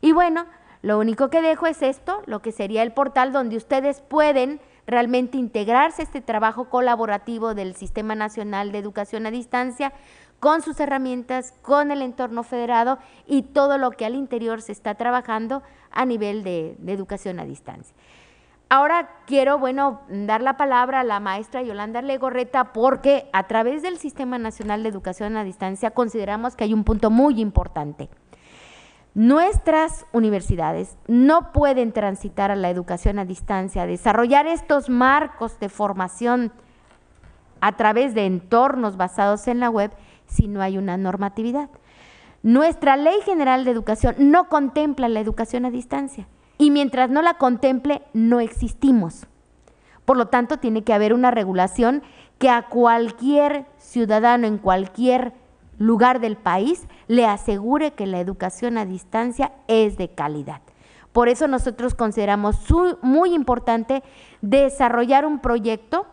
Y bueno, lo único que dejo es esto, lo que sería el portal donde ustedes pueden realmente integrarse este trabajo colaborativo del Sistema Nacional de Educación a Distancia con sus herramientas, con el entorno federado y todo lo que al interior se está trabajando a nivel de, de educación a distancia. Ahora quiero, bueno, dar la palabra a la maestra Yolanda Legorreta porque a través del Sistema Nacional de Educación a Distancia consideramos que hay un punto muy importante. Nuestras universidades no pueden transitar a la educación a distancia, desarrollar estos marcos de formación a través de entornos basados en la web si no hay una normatividad. Nuestra Ley General de Educación no contempla la educación a distancia y mientras no la contemple, no existimos. Por lo tanto, tiene que haber una regulación que a cualquier ciudadano en cualquier lugar del país le asegure que la educación a distancia es de calidad. Por eso nosotros consideramos muy importante desarrollar un proyecto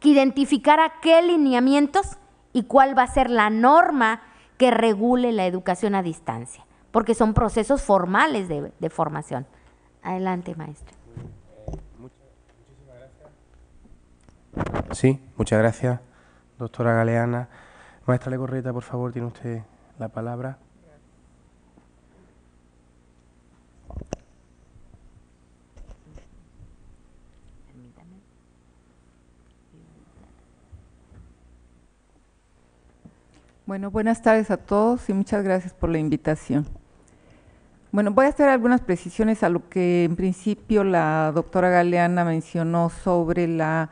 que identificara qué lineamientos y cuál va a ser la norma que regule la educación a distancia porque son procesos formales de, formación. Adelante, maestra. Sí, muchas gracias, doctora Galeana. Maestra Lecorreta, por favor, tiene usted la palabra. Bueno, buenas tardes a todos y muchas gracias por la invitación. Bueno, voy a hacer algunas precisiones a lo que en principio la doctora Galeana mencionó sobre la,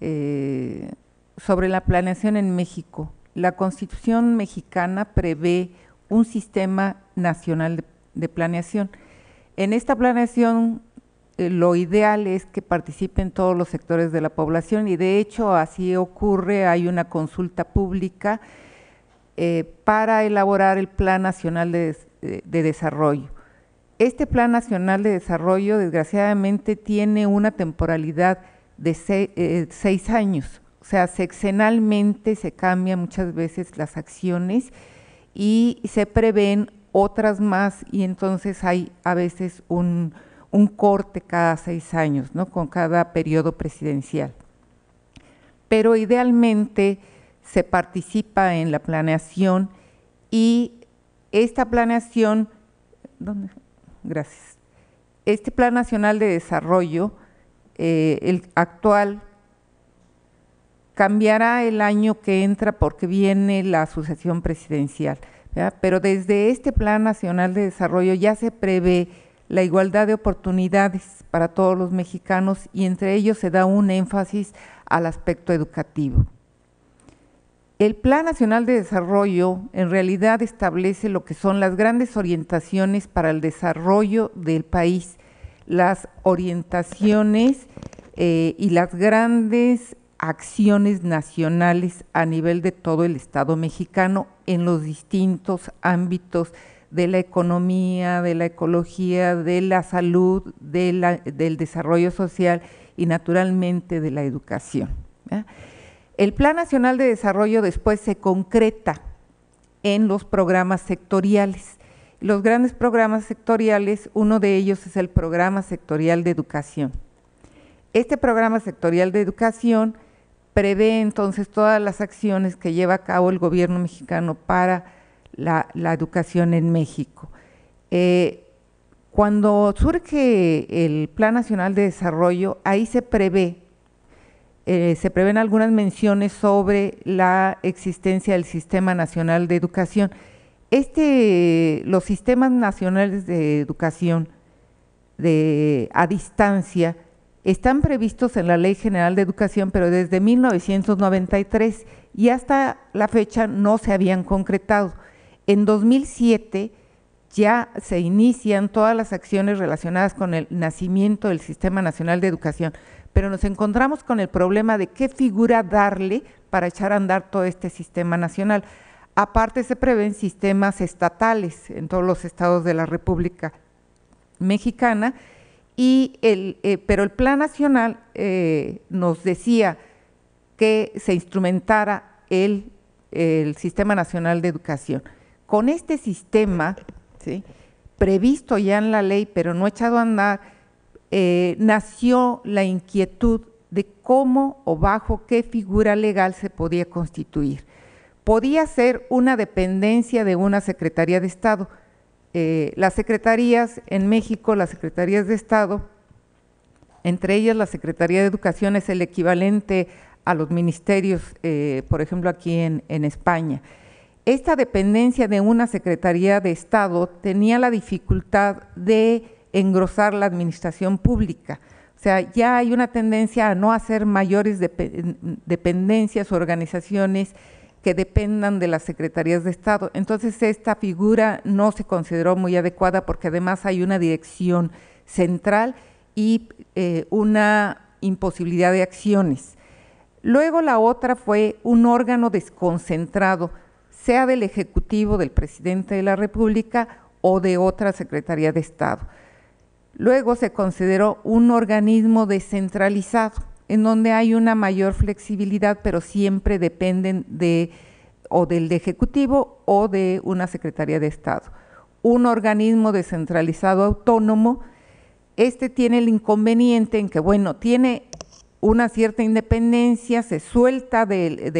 eh, sobre la planeación en México. La Constitución mexicana prevé un sistema nacional de, planeación. En esta planeación eh, lo ideal es que participen todos los sectores de la población y de hecho así ocurre, hay una consulta pública eh, para elaborar el Plan Nacional de de, desarrollo. Este Plan Nacional de Desarrollo, desgraciadamente, tiene una temporalidad de eh, seis, años. O sea, sexenalmente se cambian muchas veces las acciones y se prevén otras más y entonces hay a veces un, un corte cada seis años, ¿no? Con cada periodo presidencial. Pero idealmente se participa en la planeación y esta planeación, Gracias. Este Plan Nacional de Desarrollo, eh, el actual, cambiará el año que entra porque viene la sucesión presidencial. Pero desde este Plan Nacional de Desarrollo ya se prevé la igualdad de oportunidades para todos los mexicanos y entre ellos se da un énfasis al aspecto educativo. El Plan Nacional de Desarrollo en realidad establece lo que son las grandes orientaciones para el desarrollo del país, las orientaciones eh, y las grandes acciones nacionales a nivel de todo el Estado mexicano en los distintos ámbitos de la economía, de la ecología, de la salud, del desarrollo social y naturalmente de la educación. El Plan Nacional de Desarrollo después se concreta en los programas sectoriales. Los grandes programas sectoriales, uno de ellos es el Programa Sectorial de Educación. Este Programa Sectorial de Educación prevé entonces todas las acciones que lleva a cabo el gobierno mexicano para la, educación en México. Eh, cuando surge el Plan Nacional de Desarrollo, ahí se prevé eh, se prevén algunas menciones sobre la existencia del Sistema Nacional de Educación. Este, los sistemas nacionales de educación a distancia están previstos en la Ley General de Educación, pero desde 1993 y hasta la fecha no se habían concretado. En 2007 ya se inician todas las acciones relacionadas con el nacimiento del Sistema Nacional de Educación pero nos encontramos con el problema de qué figura darle para echar a andar todo este sistema nacional. Aparte se prevén sistemas estatales en todos los estados de la República Mexicana, y eh, pero el Plan Nacional eh, nos decía que se instrumentara el, el, Sistema Nacional de Educación. Con este sistema, previsto ya en la ley, pero no echado a andar, eh, nació la inquietud de cómo o bajo qué figura legal se podía constituir. Podía ser una dependencia de una Secretaría de Estado. Eh, las secretarías en México, las secretarías de Estado, entre ellas la Secretaría de Educación es el equivalente a los ministerios, eh, por ejemplo, aquí en, en España. Esta dependencia de una Secretaría de Estado tenía la dificultad de engrosar la administración pública. O sea, ya hay una tendencia a no hacer mayores dependencias o organizaciones que dependan de las secretarías de Estado. Entonces, esta figura no se consideró muy adecuada porque además hay una dirección central y eh, una imposibilidad de acciones. Luego la otra fue un órgano desconcentrado, sea del Ejecutivo, del Presidente de la República o de otra Secretaría de Estado. Luego se consideró un organismo descentralizado, en donde hay una mayor flexibilidad, pero siempre dependen de o del Ejecutivo o de una Secretaría de Estado. Un organismo descentralizado autónomo, este tiene el inconveniente en que, bueno, tiene una cierta independencia, se suelta del,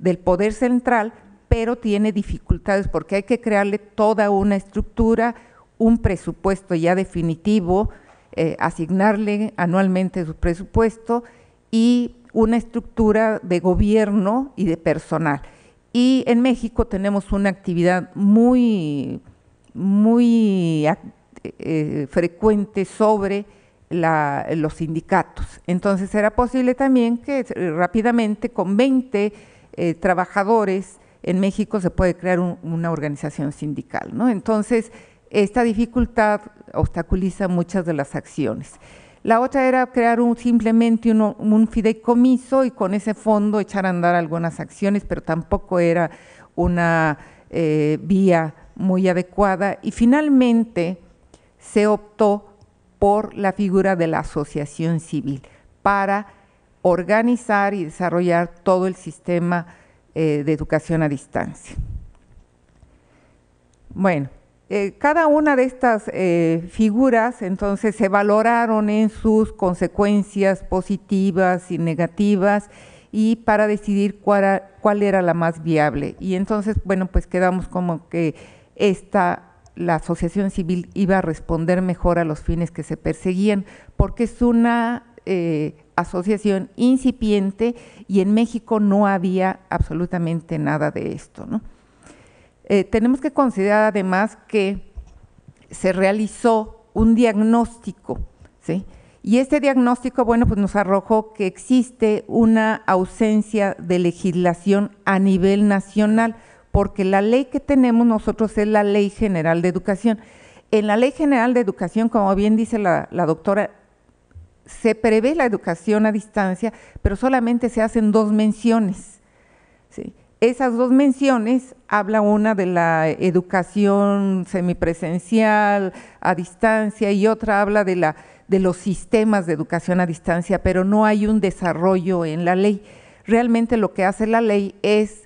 del poder central, pero tiene dificultades porque hay que crearle toda una estructura, un presupuesto ya definitivo, eh, asignarle anualmente su presupuesto y una estructura de gobierno y de personal. Y en México tenemos una actividad muy, muy eh, frecuente sobre los sindicatos. Entonces era posible también que rápidamente con 20 eh, trabajadores en México se puede crear una organización sindical. ¿no? Entonces, esta dificultad obstaculiza muchas de las acciones. La otra era crear simplemente un, fideicomiso y con ese fondo echar a andar algunas acciones, pero tampoco era una eh, vía muy adecuada. Y finalmente se optó por la figura de la asociación civil para organizar y desarrollar todo el sistema eh, de educación a distancia. Bueno, eh, cada una de estas eh, figuras entonces se valoraron en sus consecuencias positivas y negativas y para decidir cuál, era la más viable. Y entonces, bueno, pues quedamos como que esta la asociación civil iba a responder mejor a los fines que se perseguían, porque es una eh, asociación incipiente y en México no había absolutamente nada de esto. ¿no? Eh, tenemos que considerar además que se realizó un diagnóstico, Y este diagnóstico, bueno, pues nos arrojó que existe una ausencia de legislación a nivel nacional, porque la ley que tenemos nosotros es la Ley General de Educación. En la Ley General de Educación, como bien dice la, la doctora, se prevé la educación a distancia, pero solamente se hacen dos menciones. Esas dos menciones, habla una de la educación semipresencial a distancia y otra habla de, la, de los sistemas de educación a distancia, pero no hay un desarrollo en la ley. Realmente lo que hace la ley es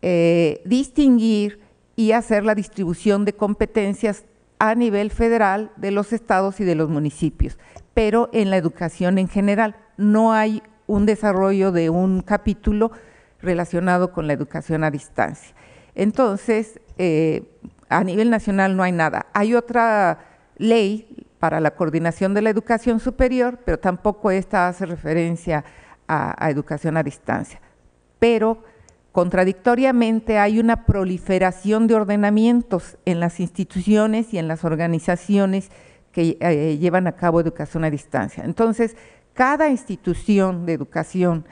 eh, distinguir y hacer la distribución de competencias a nivel federal de los estados y de los municipios, pero en la educación en general no hay un desarrollo de un capítulo relacionado con la educación a distancia. Entonces, eh, a nivel nacional no hay nada. Hay otra ley para la coordinación de la educación superior, pero tampoco esta hace referencia a, educación a distancia. Pero contradictoriamente hay una proliferación de ordenamientos en las instituciones y en las organizaciones que eh, llevan a cabo educación a distancia. Entonces, cada institución de educación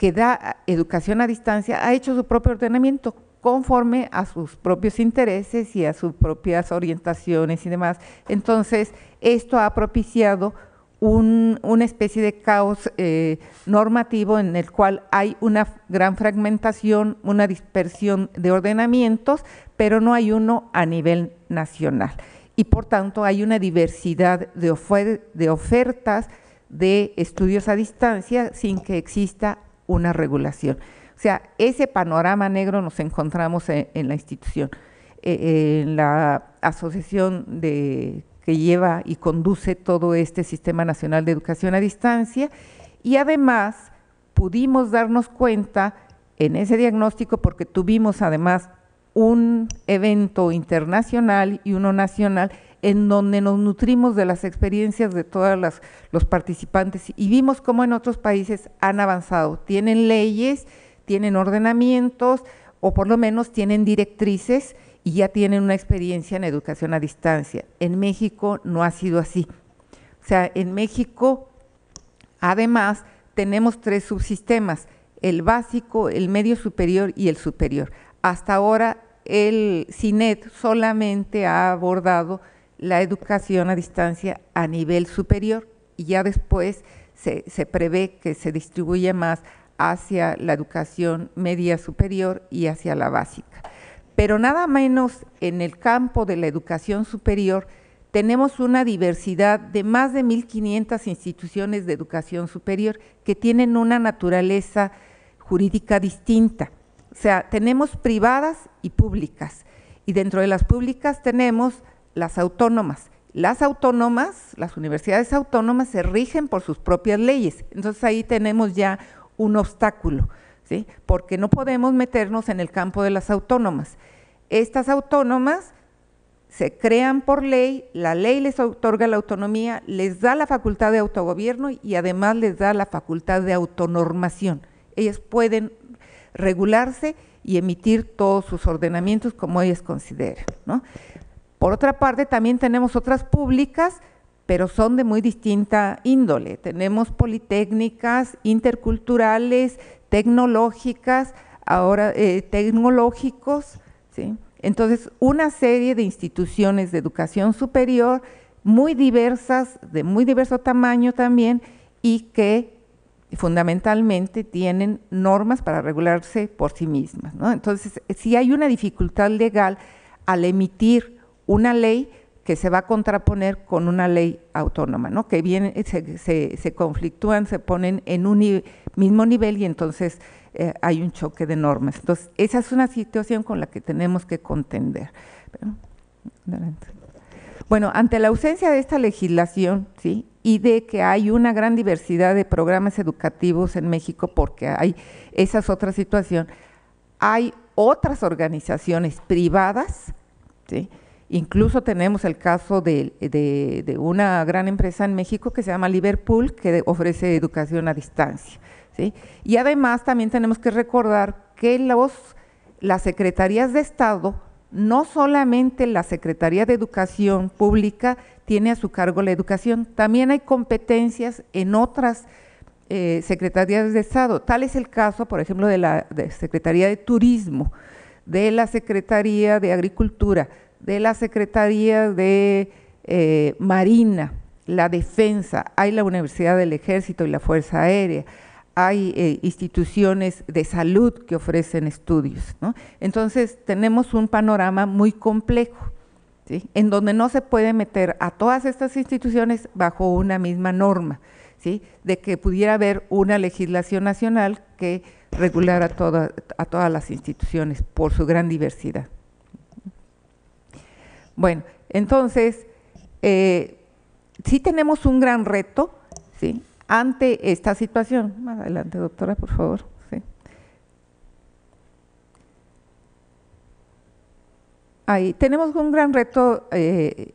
que da educación a distancia ha hecho su propio ordenamiento conforme a sus propios intereses y a sus propias orientaciones y demás. Entonces, esto ha propiciado una especie de caos eh, normativo en el cual hay una gran fragmentación, una dispersión de ordenamientos, pero no hay uno a nivel nacional. Y por tanto hay una diversidad de ofertas de estudios a distancia sin que exista una regulación. O sea, ese panorama negro nos encontramos en, la institución. en eh, eh, la asociación de, que lleva y conduce todo este Sistema Nacional de Educación a Distancia y además pudimos darnos cuenta en ese diagnóstico porque tuvimos además un evento internacional y uno nacional en donde nos nutrimos de las experiencias de todos los participantes y vimos cómo en otros países han avanzado. Tienen leyes, tienen ordenamientos o por lo menos tienen directrices y ya tienen una experiencia en educación a distancia. En México no ha sido así. O sea, en México además tenemos tres subsistemas, el básico, el medio superior y el superior. Hasta ahora el CINET solamente ha abordado la educación a distancia a nivel superior y ya después se, prevé que se distribuya más hacia la educación media superior y hacia la básica. Pero nada menos en el campo de la educación superior tenemos una diversidad de más de 1.500 instituciones de educación superior que tienen una naturaleza jurídica distinta. O sea, tenemos privadas y públicas. Y dentro de las públicas tenemos las autónomas. Las autónomas, las universidades autónomas se rigen por sus propias leyes. Entonces ahí tenemos ya un obstáculo, ¿sí? Porque no podemos meternos en el campo de las autónomas. Estas autónomas se crean por ley, la ley les otorga la autonomía, les da la facultad de autogobierno y además les da la facultad de autonormación. Ellas pueden regularse y emitir todos sus ordenamientos como ellas consideran. Por otra parte, también tenemos otras públicas, pero son de muy distinta índole. Tenemos politécnicas, interculturales, tecnológicas, ahora eh, tecnológicos, Entonces, una serie de instituciones de educación superior muy diversas, de muy diverso tamaño también, y que fundamentalmente tienen normas para regularse por sí mismas. Entonces, si hay una dificultad legal al emitir una ley que se va a contraponer con una ley autónoma, ¿no? que se, conflictúan, se ponen en un mismo nivel y entonces eh, hay un choque de normas. Entonces, esa es una situación con la que tenemos que contender. Bueno, ante la ausencia de esta legislación ¿sí? y de que hay una gran diversidad de programas educativos en México, porque hay esa es otra situación, hay otras organizaciones privadas, ¿sí? Incluso tenemos el caso de, una gran empresa en México que se llama Liverpool, que ofrece educación a distancia. Y además también tenemos que recordar que las secretarías de Estado, no solamente la Secretaría de Educación Pública tiene a su cargo la educación, también hay competencias en otras eh, secretarías de Estado. Tal es el caso, por ejemplo, de la Secretaría de Turismo, de la Secretaría de Agricultura, de la Secretaría de eh, Marina, la Defensa, hay la Universidad del Ejército y la Fuerza Aérea, hay eh, instituciones de salud que ofrecen estudios. Entonces tenemos un panorama muy complejo, en donde no se puede meter a todas estas instituciones bajo una misma norma, ¿sí? de que pudiera haber una legislación nacional que regulara a todas las instituciones por su gran diversidad. Bueno, entonces, eh, sí tenemos un gran reto, ¿sí? Ante esta situación. Más adelante, doctora, por favor. ¿sí? Ahí, tenemos un gran reto eh,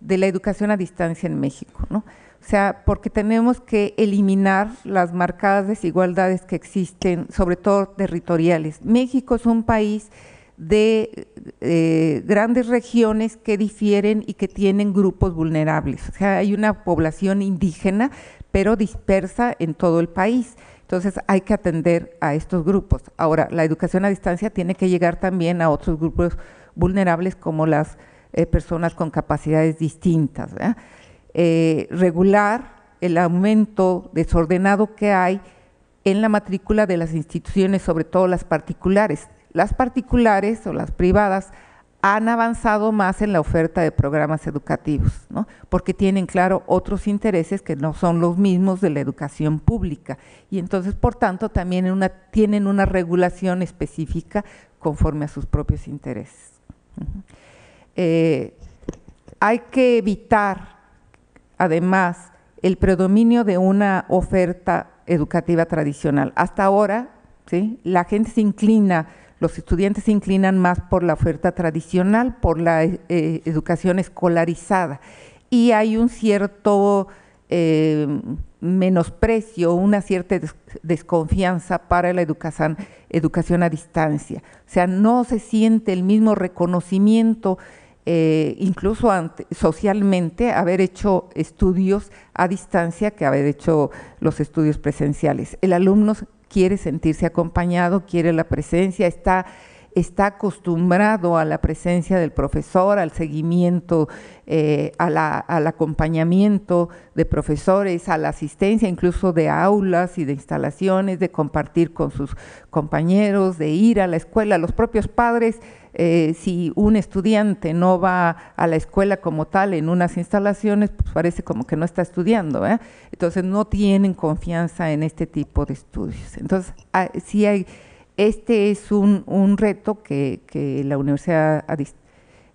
de la educación a distancia en México, ¿no? O sea, porque tenemos que eliminar las marcadas desigualdades que existen, sobre todo territoriales. México es un país de eh, grandes regiones que difieren y que tienen grupos vulnerables. O sea, hay una población indígena, pero dispersa en todo el país. Entonces hay que atender a estos grupos. Ahora, la educación a distancia tiene que llegar también a otros grupos vulnerables como las eh, personas con capacidades distintas. Eh, regular el aumento desordenado que hay en la matrícula de las instituciones, sobre todo las particulares las particulares o las privadas han avanzado más en la oferta de programas educativos, porque tienen, claro, otros intereses que no son los mismos de la educación pública. Y entonces, por tanto, también tienen una regulación específica conforme a sus propios intereses. Eh, hay que evitar, además, el predominio de una oferta educativa tradicional. Hasta ahora, ¿sí? la gente se inclina los estudiantes se inclinan más por la oferta tradicional, por la eh, educación escolarizada. Y hay un cierto eh, menosprecio, una cierta desconfianza para la educación, a distancia. O sea, no se siente el mismo reconocimiento. Eh, incluso socialmente, haber hecho estudios a distancia que haber hecho los estudios presenciales. El alumno quiere sentirse acompañado, quiere la presencia, está está acostumbrado a la presencia del profesor, al seguimiento, eh, al acompañamiento de profesores, a la asistencia incluso de aulas y de instalaciones, de compartir con sus compañeros, de ir a la escuela, los propios padres. Eh, si un estudiante no va a la escuela como tal en unas instalaciones, pues parece como que no está estudiando. ¿eh? Entonces no tienen confianza en este tipo de estudios. Entonces, si ah, sí hay este es un, reto que, la universidad,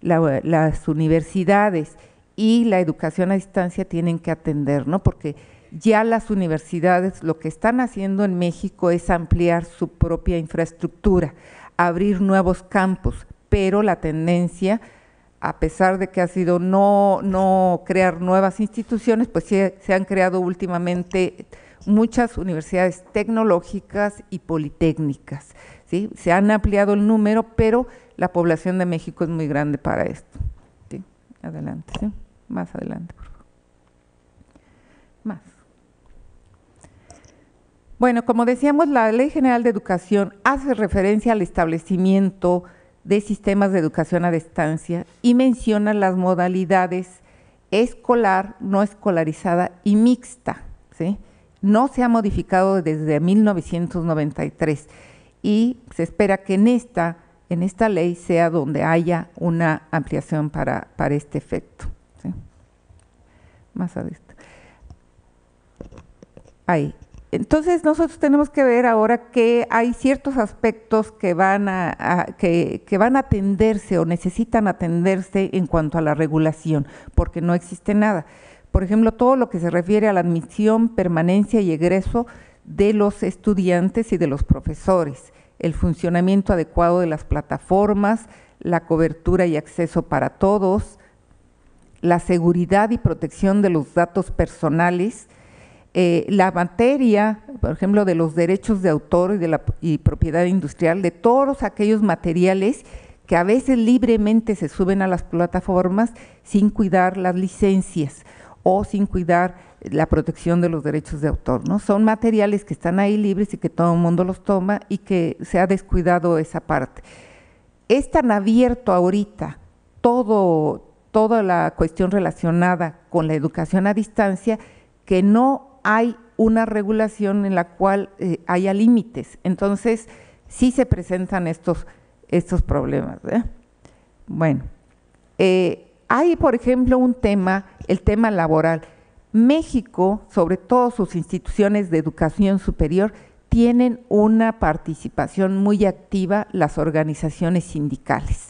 las universidades y la educación a distancia tienen que atender, ¿no? Porque ya las universidades lo que están haciendo en México es ampliar su propia infraestructura, abrir nuevos campos, pero la tendencia a pesar de que ha sido no, no crear nuevas instituciones, pues se, se han creado últimamente muchas universidades tecnológicas y politécnicas. ¿sí? Se han ampliado el número, pero la población de México es muy grande para esto. Adelante, ¿sí? más adelante, por favor. Más. Bueno, como decíamos, la Ley General de Educación hace referencia al establecimiento de sistemas de educación a distancia y menciona las modalidades escolar, no escolarizada y mixta. ¿sí? no se ha modificado desde 1993 y se espera que en esta, en esta ley sea donde haya una ampliación para, para este efecto. Más adelante. Ahí. Entonces nosotros tenemos que ver ahora que hay ciertos aspectos que van que, van a atenderse o necesitan atenderse en cuanto a la regulación, porque no existe nada. Por ejemplo, todo lo que se refiere a la admisión, permanencia y egreso de los estudiantes y de los profesores, el funcionamiento adecuado de las plataformas, la cobertura y acceso para todos, la seguridad y protección de los datos personales, eh, la materia, por ejemplo, de los derechos de autor y de la y propiedad industrial, de todos aquellos materiales que a veces libremente se suben a las plataformas sin cuidar las licencias o sin cuidar la protección de los derechos de autor. ¿no? Son materiales que están ahí libres y que todo el mundo los toma y que se ha descuidado esa parte. Es tan abierto ahorita todo, toda la cuestión relacionada con la educación a distancia que no hay una regulación en la cual eh, haya límites. Entonces, sí se presentan estos, estos problemas. ¿eh? Bueno, eh, hay, por ejemplo, un tema, el tema laboral. México, sobre todo sus instituciones de educación superior, tienen una participación muy activa las organizaciones sindicales.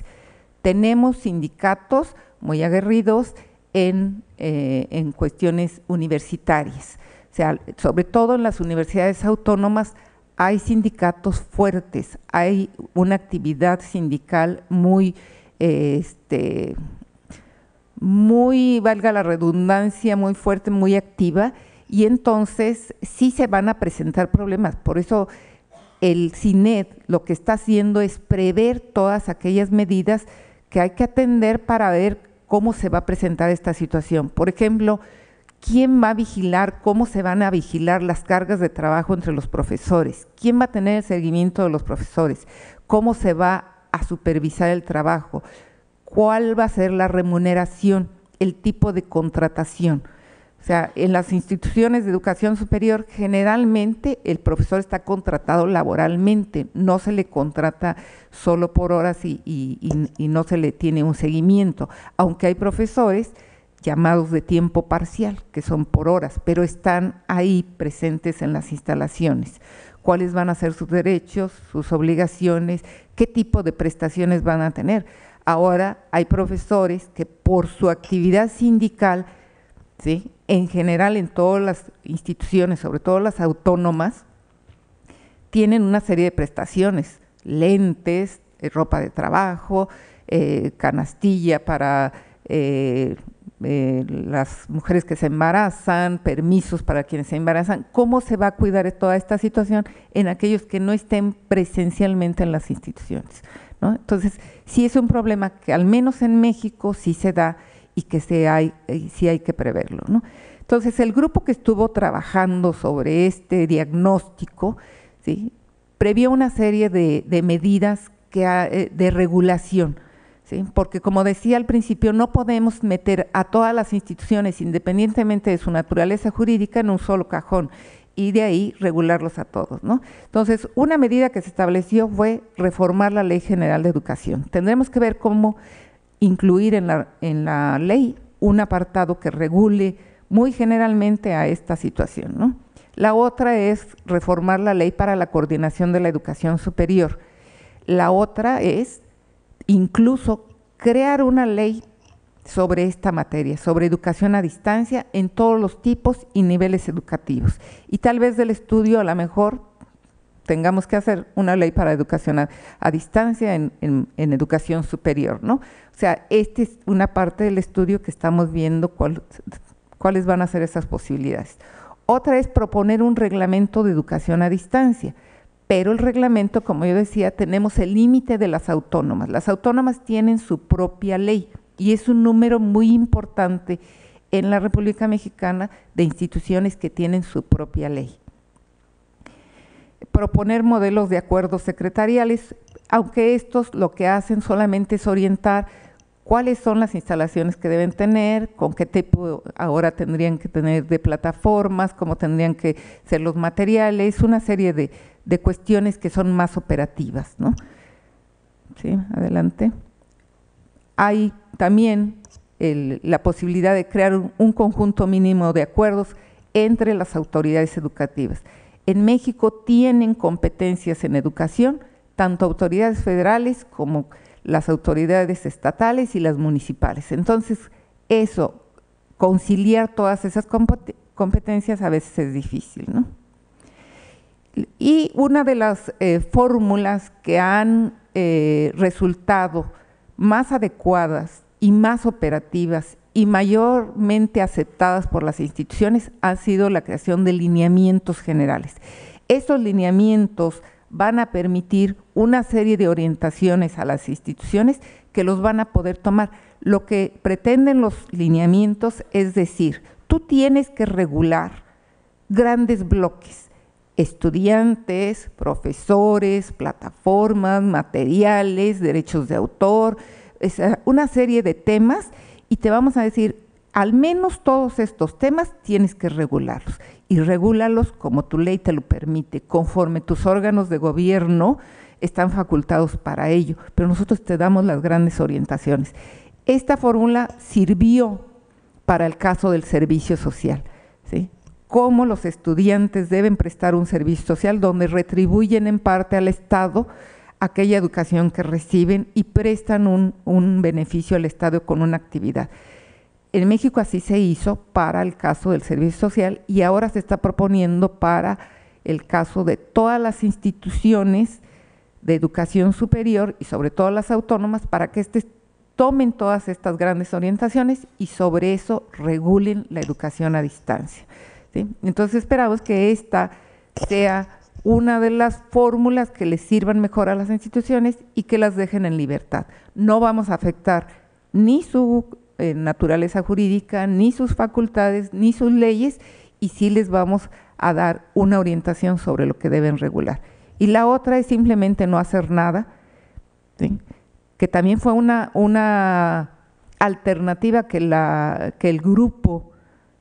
Tenemos sindicatos muy aguerridos en, eh, cuestiones universitarias. O sea, sobre todo en las universidades autónomas hay sindicatos fuertes, hay una actividad sindical muy eh, este, muy, valga la redundancia, muy fuerte, muy activa, y entonces sí se van a presentar problemas. Por eso el CINED lo que está haciendo es prever todas aquellas medidas que hay que atender para ver cómo se va a presentar esta situación. Por ejemplo, ¿quién va a vigilar, cómo se van a vigilar las cargas de trabajo entre los profesores? ¿Quién va a tener el seguimiento de los profesores? ¿Cómo se va a supervisar el trabajo? cuál va a ser la remuneración, el tipo de contratación. O sea, en las instituciones de educación superior generalmente el profesor está contratado laboralmente, no se le contrata solo por horas y, no se le tiene un seguimiento, aunque hay profesores llamados de tiempo parcial, que son por horas, pero están ahí presentes en las instalaciones. ¿Cuáles van a ser sus derechos, sus obligaciones? ¿Qué tipo de prestaciones van a tener? ahora hay profesores que por su actividad sindical, en general en todas las instituciones, sobre todo las autónomas, tienen una serie de prestaciones, lentes, eh, ropa de trabajo, eh, canastilla para eh, las mujeres que se embarazan, permisos para quienes se embarazan. ¿Cómo se va a cuidar toda esta situación en aquellos que no estén presencialmente en las instituciones? Entonces, sí es un problema que al menos en México sí se da y que se hay, eh, sí hay que preverlo. Entonces, el grupo que estuvo trabajando sobre este diagnóstico, previó una serie de, medidas que, eh, de regulación, porque como decía al principio, no podemos meter a todas las instituciones, independientemente de su naturaleza jurídica, en un solo cajón y de ahí regularlos a todos, ¿no? Entonces, una medida que se estableció fue reformar la Ley General de Educación. Tendremos que ver cómo incluir en la, ley un apartado que regule muy generalmente a esta situación, ¿no? La otra es reformar la ley para la coordinación de la educación superior. La otra es incluso crear una ley sobre esta materia, sobre educación a distancia en todos los tipos y niveles educativos. Y tal vez del estudio a lo mejor tengamos que hacer una ley para educación a, distancia en, educación superior, ¿no? O sea, esta es una parte del estudio que estamos viendo cuáles van a ser esas posibilidades. Otra es proponer un reglamento de educación a distancia, pero el reglamento, como yo decía, tenemos el límite de las autónomas. Las autónomas tienen su propia ley, y es un número muy importante en la República Mexicana de instituciones que tienen su propia ley. Proponer modelos de acuerdos secretariales, aunque estos lo que hacen solamente es orientar cuáles son las instalaciones que deben tener, con qué tipo ahora tendrían que tener de plataformas, cómo tendrían que ser los materiales, una serie de, cuestiones que son más operativas. Sí, adelante hay también la posibilidad de crear un, conjunto mínimo de acuerdos entre las autoridades educativas. En México tienen competencias en educación, tanto autoridades federales como las autoridades estatales y las municipales. Entonces, eso, conciliar todas esas competencias a veces es difícil. ¿no? Y una de las eh, fórmulas que han eh, resultado más adecuadas y más operativas y mayormente aceptadas por las instituciones ha sido la creación de lineamientos generales. Estos lineamientos van a permitir una serie de orientaciones a las instituciones que los van a poder tomar. Lo que pretenden los lineamientos es decir, tú tienes que regular grandes bloques estudiantes, profesores, plataformas, materiales, derechos de autor, una serie de temas y te vamos a decir, al menos todos estos temas tienes que regularlos y regúlalos como tu ley te lo permite, conforme tus órganos de gobierno están facultados para ello, pero nosotros te damos las grandes orientaciones. Esta fórmula sirvió para el caso del servicio social, ¿sí? cómo los estudiantes deben prestar un servicio social donde retribuyen en parte al Estado aquella educación que reciben y prestan un, beneficio al Estado con una actividad. En México así se hizo para el caso del servicio social y ahora se está proponiendo para el caso de todas las instituciones de educación superior y sobre todo las autónomas para que este, tomen todas estas grandes orientaciones y sobre eso regulen la educación a distancia. Entonces esperamos que esta sea una de las fórmulas que les sirvan mejor a las instituciones y que las dejen en libertad. No vamos a afectar ni su eh, naturaleza jurídica, ni sus facultades, ni sus leyes, y sí les vamos a dar una orientación sobre lo que deben regular. Y la otra es simplemente no hacer nada, que también fue una, una alternativa que, la, que el grupo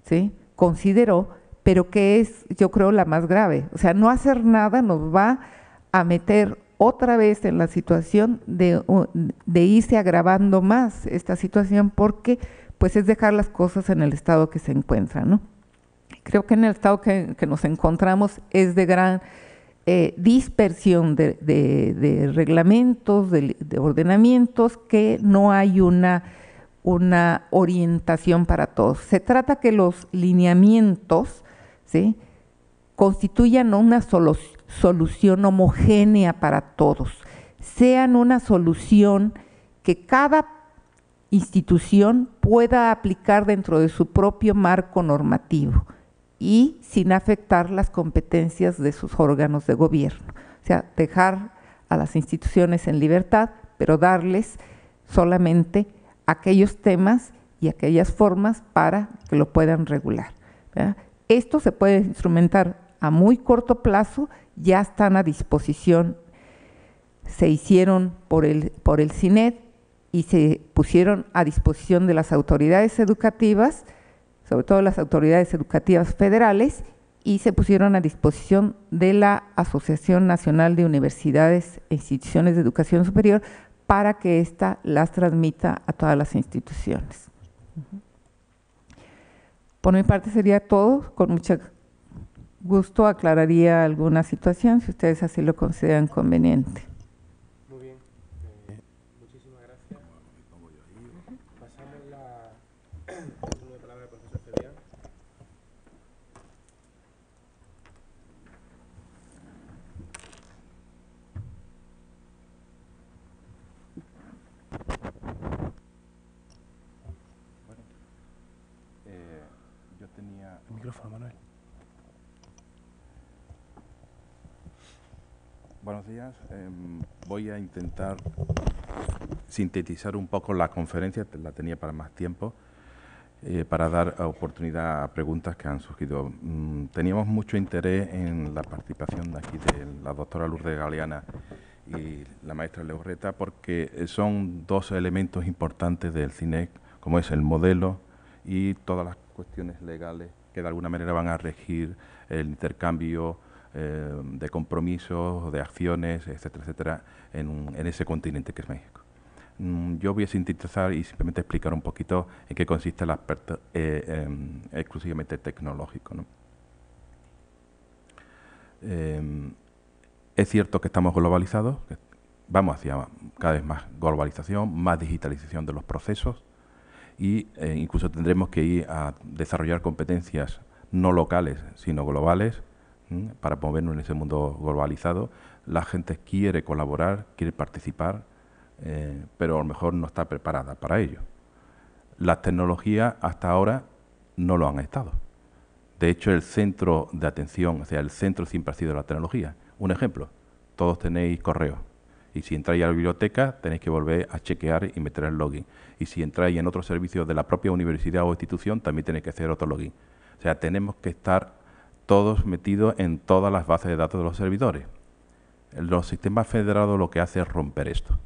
¿sí? considero, pero que es, yo creo, la más grave. O sea, no hacer nada nos va a meter otra vez en la situación de, irse agravando más esta situación porque pues es dejar las cosas en el estado que se encuentran. ¿no? Creo que en el estado que, nos encontramos es de gran eh, dispersión de, reglamentos, de, ordenamientos, que no hay una una orientación para todos. Se trata que los lineamientos constituyan una solución homogénea para todos, sean una solución que cada institución pueda aplicar dentro de su propio marco normativo y sin afectar las competencias de sus órganos de gobierno. O sea, dejar a las instituciones en libertad, pero darles solamente aquellos temas y aquellas formas para que lo puedan regular. Esto se puede instrumentar a muy corto plazo, ya están a disposición, se hicieron por el, por el CINED y se pusieron a disposición de las autoridades educativas, sobre todo las autoridades educativas federales, y se pusieron a disposición de la Asociación Nacional de Universidades e Instituciones de Educación Superior para que ésta las transmita a todas las instituciones. Por mi parte sería todo, con mucho gusto aclararía alguna situación si ustedes así lo consideran conveniente. días. Em, voy a intentar sintetizar un poco la conferencia, la tenía para más tiempo, eh, para dar oportunidad a preguntas que han surgido. Mm, teníamos mucho interés en la participación de aquí de la doctora Lourdes Galeana y la maestra Leorreta, porque son dos elementos importantes del CINEC, como es el modelo y todas las cuestiones legales que de alguna manera van a regir el intercambio eh, de compromisos, de acciones, etcétera, etcétera, en, ese continente que es México. Mm, yo voy a sintetizar y simplemente explicar un poquito en qué consiste el aspecto eh, em, exclusivamente tecnológico. Em, es cierto que estamos globalizados, vamos hacia cada vez más globalización, más digitalización de los procesos e incluso tendremos que ir a desarrollar competencias no locales, sino globales, para movernos en ese mundo globalizado. La gente quiere colaborar, quiere participar, eh, pero a lo mejor no está preparada para ello. Las tecnologías hasta ahora no lo han estado. De hecho, el centro de atención, o sea, el centro siempre ha sido la tecnología. Un ejemplo, todos tenéis correo. Y si entráis a la biblioteca, tenéis que volver a chequear y meter el login. Y si entráis en otros servicios de la propia universidad o institución, también tenéis que hacer otro login. O sea, tenemos que estar todos metidos en todas las bases de datos de los servidores. Los sistemas federados lo que hace es romper esto.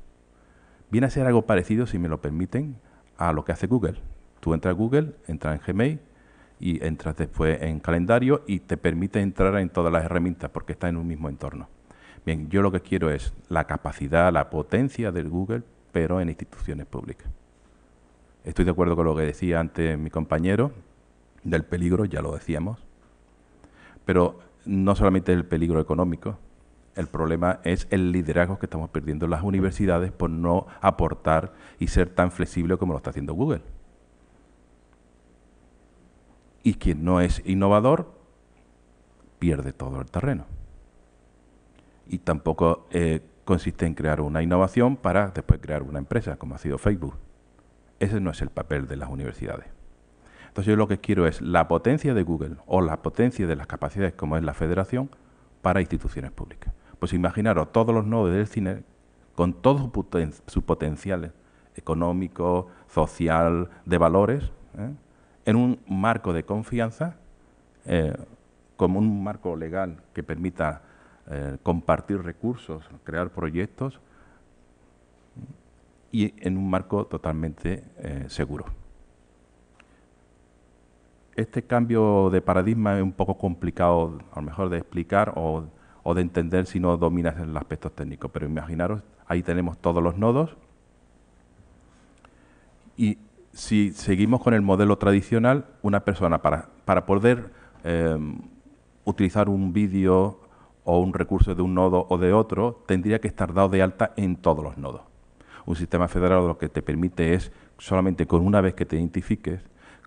Viene a ser algo parecido, si me lo permiten, a lo que hace Google. Tú entras a Google, entras en Gmail y entras después en calendario y te permite entrar en todas las herramientas porque está en un mismo entorno. Bien, yo lo que quiero es la capacidad, la potencia del Google, pero en instituciones públicas. Estoy de acuerdo con lo que decía antes mi compañero, del peligro, ya lo decíamos, pero no solamente el peligro económico, el problema es el liderazgo que estamos perdiendo las universidades por no aportar y ser tan flexible como lo está haciendo Google. Y quien no es innovador pierde todo el terreno. Y tampoco eh, consiste en crear una innovación para después crear una empresa, como ha sido Facebook. Ese no es el papel de las universidades. Entonces yo lo que quiero es la potencia de Google o la potencia de las capacidades como es la federación para instituciones públicas. Pues imaginaros todos los nodos del cine con todos sus potenciales económicos, social, de valores, ¿eh? en un marco de confianza, eh, como un marco legal que permita eh, compartir recursos, crear proyectos y en un marco totalmente seguro este cambio de paradigma es un poco complicado a lo mejor de explicar o, de entender si no dominas el aspecto técnico, pero imaginaros, ahí tenemos todos los nodos y si seguimos con el modelo tradicional, una persona para, para poder eh, utilizar un vídeo o un recurso de un nodo o de otro, tendría que estar dado de alta en todos los nodos. Un sistema federado lo que te permite es, solamente con una vez que te identifiques,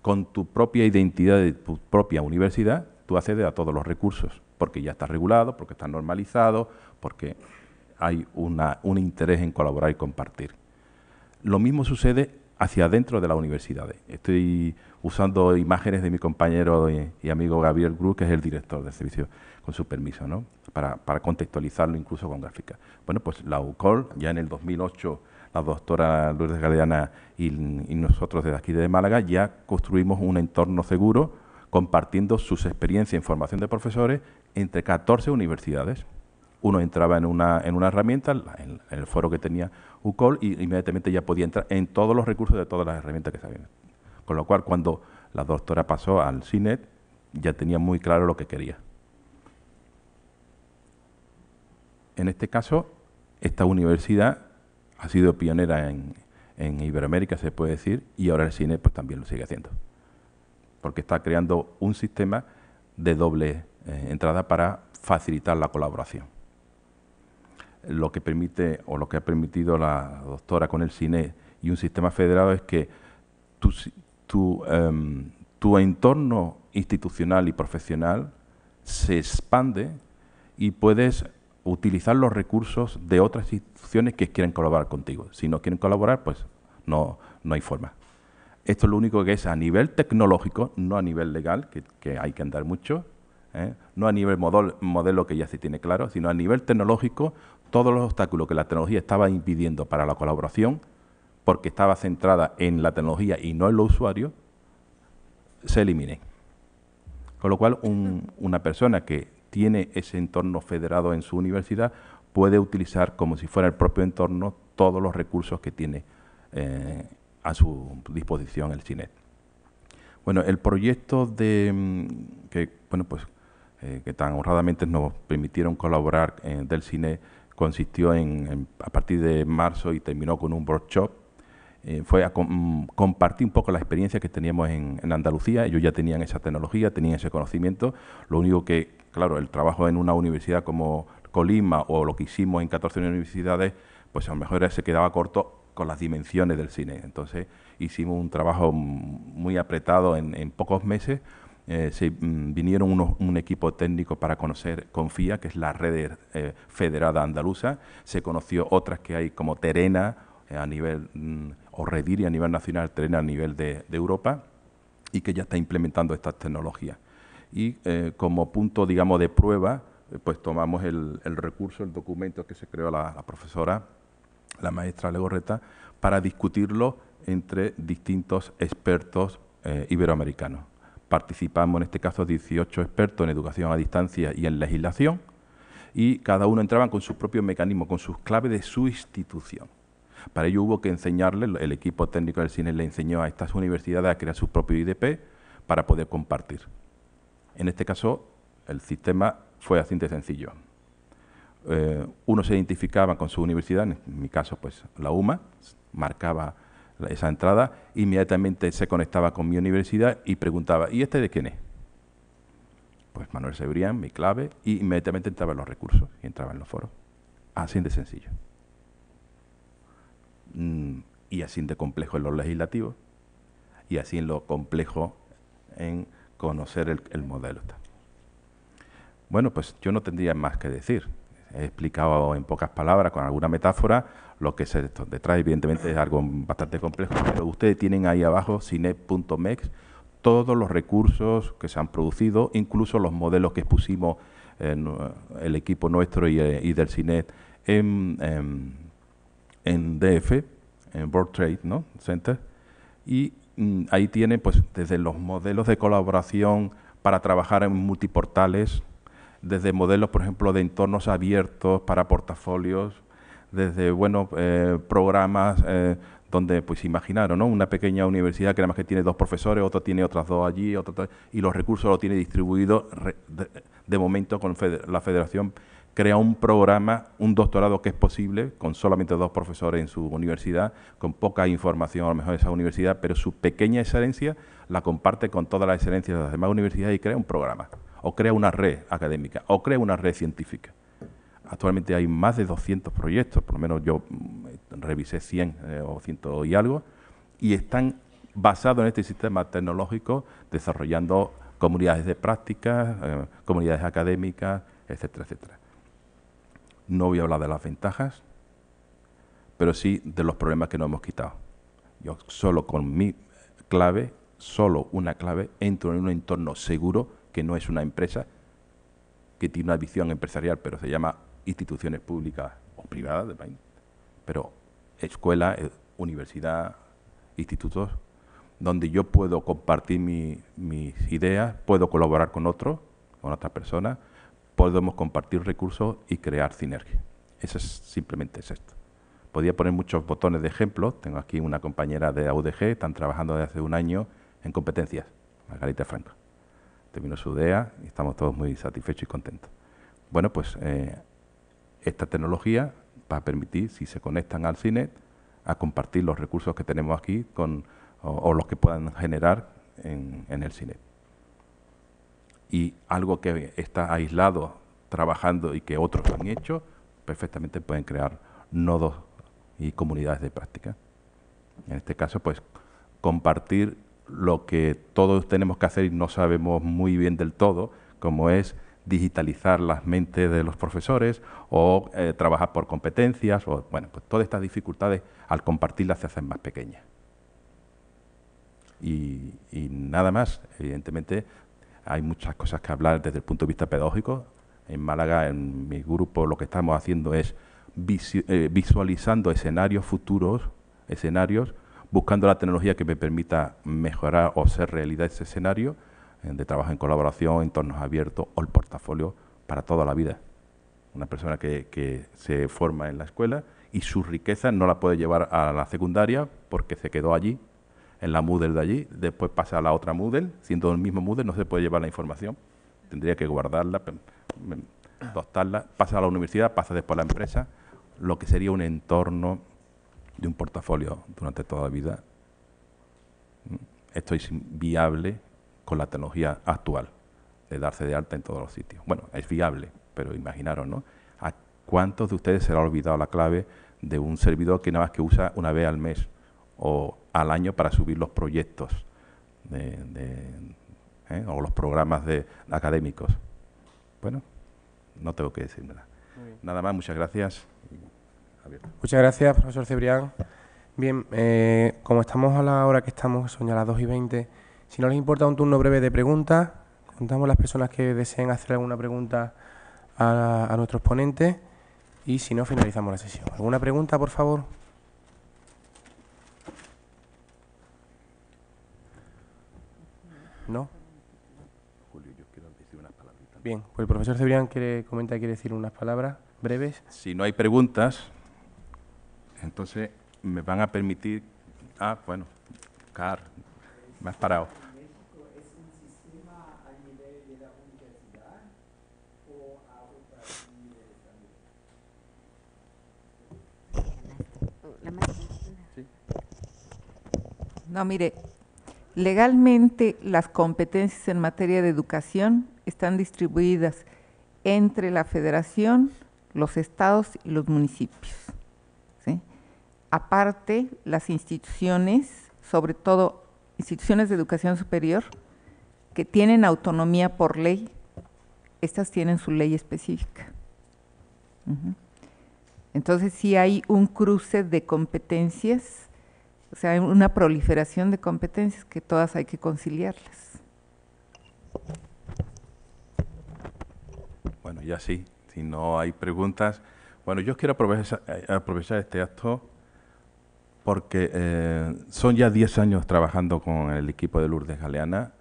con tu propia identidad de tu propia universidad, tú accedes a todos los recursos, porque ya está regulado, porque está normalizado, porque hay un interés en colaborar y compartir. Lo mismo sucede hacia dentro de las universidades. Estoy usando imágenes de mi compañero y, amigo Gabriel Gru, que es el director de servicio, con su permiso, ¿no? para, contextualizarlo incluso con gráfica. Bueno, pues la UCOL ya en el 2008 la doctora Lourdes Galeana y, nosotros desde aquí de Málaga, ya construimos un entorno seguro compartiendo sus experiencias en formación de profesores entre 14 universidades uno entraba en una, en una herramienta, en, el foro que tenía UCOL, y inmediatamente ya podía entrar en todos los recursos de todas las herramientas que sabían. Con lo cual, cuando la doctora pasó al CINET, ya tenía muy claro lo que quería. En este caso, esta universidad ha sido pionera en, en Iberoamérica, se puede decir, y ahora el cine pues también lo sigue haciendo. Porque está creando un sistema de doble eh, entrada para facilitar la colaboración. Lo que permite, o lo que ha permitido la doctora con el cine y un sistema federado es que tu, tu, em, tu entorno institucional y profesional se expande y puedes utilizar los recursos de otras instituciones que quieren colaborar contigo. Si no quieren colaborar, pues no, no hay forma. Esto es lo único que es a nivel tecnológico, no a nivel legal, que, hay que andar mucho, ¿eh? no a nivel modelo que ya se tiene claro, sino a nivel tecnológico, todos los obstáculos que la tecnología estaba impidiendo para la colaboración, porque estaba centrada en la tecnología y no en los usuarios, se eliminen. Con lo cual, una persona que tiene ese entorno federado en su universidad puede utilizar como si fuera el propio entorno todos los recursos que tiene eh, a su disposición el CINET. Bueno, el proyecto de mm, que bueno pues eh, que tan honradamente nos permitieron colaborar eh, del cine consistió en, a partir de marzo y terminó con un workshop fue a mm, compartir un poco la experiencia que teníamos en, en, Andalucía. Ellos ya tenían esa tecnología, tenían ese conocimiento. Lo único que claro, el trabajo en una universidad como Colima o lo que hicimos en 14 universidades, pues a lo mejor se quedaba corto con las dimensiones del cine. Entonces hicimos un trabajo muy apretado en, pocos meses. Eh, se, mm, vinieron un equipo técnico para conocer Confía, que es la red eh, federada andaluza. Se conoció otras que hay como Terena eh, a nivel, mm, o Rediri a nivel nacional, Terena a nivel de Europa, y que ya está implementando estas tecnologías y eh, como punto, digamos, de prueba, eh, pues tomamos el, recurso, el documento que se creó la, profesora, la maestra Legorreta, para discutirlo entre distintos expertos eh, iberoamericanos. Participamos en este caso 18 expertos en educación a distancia y en legislación y cada uno entraba con sus propios mecanismos, con sus claves de su institución. Para ello hubo que enseñarle, el equipo técnico del cine le enseñó a estas universidades a crear su propio IDP para poder compartir. En este caso, el sistema fue así de sencillo. Eh, uno se identificaba con su universidad, en mi caso, pues la UMA, marcaba esa entrada, inmediatamente se conectaba con mi universidad y preguntaba, ¿y este de quién es? Pues Manuel Sebrián, mi clave, y inmediatamente entraba en los recursos y entraba en los foros. Así de sencillo. Mm, y así de complejo en los legislativos, y así en lo complejo en conocer el, modelo. Bueno, pues yo no tendría más que decir. He explicado en pocas palabras, con alguna metáfora, lo que esto. detrás, evidentemente, es algo bastante complejo, pero ustedes tienen ahí abajo, cine.mex, todos los recursos que se han producido, incluso los modelos que expusimos en eh, el equipo nuestro y, eh, del CINET en, DF, en World Trade ¿no? Center, y Mm, ahí tiene pues desde los modelos de colaboración para trabajar en multiportales, desde modelos, por ejemplo, de entornos abiertos para portafolios, desde bueno, eh, programas eh, donde, pues imaginaron, ¿no? una pequeña universidad que además que tiene dos profesores, otra tiene otras dos allí, y los recursos los tiene distribuidos de, de, momento con la Federación crea un programa, un doctorado que es posible, con solamente dos profesores en su universidad, con poca información a lo mejor de esa universidad, pero su pequeña excelencia la comparte con todas las excelencias de las demás universidades y crea un programa, o crea una red académica, o crea una red científica. Actualmente hay más de 200 proyectos, por lo menos yo mm, revisé 100 eh, o 100 y algo, y están basados en este sistema tecnológico desarrollando comunidades de prácticas, eh, comunidades académicas, etcétera, etcétera. No voy a hablar de las ventajas, pero sí de los problemas que nos hemos quitado. Yo solo con mi clave, solo una clave, entro en un entorno seguro que no es una empresa que tiene una visión empresarial, pero se llama instituciones públicas o privadas pero escuela, eh, universidad, institutos, donde yo puedo compartir mis ideas, puedo colaborar con otros, con otras personas, podemos compartir recursos y crear sinergia. Eso es, simplemente es esto. Podría poner muchos botones de ejemplo. Tengo aquí una compañera de AUDG, están trabajando desde hace un año en competencias, Margarita Franco. Terminó su DEA y estamos todos muy satisfechos y contentos. Bueno, pues eh, esta tecnología va a permitir, si se conectan al CINET, a compartir los recursos que tenemos aquí con, o, los que puedan generar en el CINET y algo que está aislado trabajando y que otros han hecho, perfectamente pueden crear nodos y comunidades de práctica. En este caso, pues compartir lo que todos tenemos que hacer y no sabemos muy bien del todo, como es digitalizar las mentes de los profesores o eh, trabajar por competencias, o bueno, pues todas estas dificultades al compartirlas se hacen más pequeñas. y nada más, evidentemente hay muchas cosas que hablar desde el punto de vista pedagógico. En Málaga, en mi grupo, lo que estamos haciendo es eh, visualizando escenarios futuros, escenarios, buscando la tecnología que me permita mejorar o ser realidad ese escenario eh, de trabajo en colaboración, entornos abiertos o el portafolio para toda la vida. Una persona que, se forma en la escuela y su riqueza no la puede llevar a la secundaria porque se quedó allí en la Moodle de allí, después pasa a la otra Moodle, siendo el mismo Moodle no se puede llevar la información, tendría que guardarla, tostarla, pasa a la universidad, pasa después a la empresa, lo que sería un entorno de un portafolio durante toda la vida. Esto es viable con la tecnología actual de darse de alta en todos los sitios. Bueno, es viable, pero imaginaros, ¿no? ¿A cuántos de ustedes se le ha olvidado la clave de un servidor que nada más que usa una vez al mes o al año para subir los proyectos ¿eh? o los programas de, académicos. Bueno, no tengo que decir nada. Nada más, muchas gracias. Muchas gracias, profesor Cebrián. Bien, eh, como estamos a la hora que estamos, son ya las 2 y 20, si no les importa un turno breve de preguntas, contamos las personas que deseen hacer alguna pregunta a, a nuestros ponentes y si no, finalizamos la sesión. ¿Alguna pregunta, por favor? ¿No? Julio, yo quiero decir unas palabritas. Bien, pues el profesor Cebrián quiere, comenta, quiere decir unas palabras breves. Si no hay preguntas, entonces me van a permitir. Ah, bueno, Car, me has parado. No, mire, Legalmente, las competencias en materia de educación están distribuidas entre la federación, los estados y los municipios. Aparte, las instituciones, sobre todo instituciones de educación superior, que tienen autonomía por ley, estas tienen su ley específica. Entonces, si hay un cruce de competencias o sea, hay una proliferación de competencias que todas hay que conciliarlas. Bueno, ya sí, si no hay preguntas. Bueno, yo quiero aprovechar, eh, este acto porque eh, son ya 10 años trabajando con el equipo de Lourdes Galeana,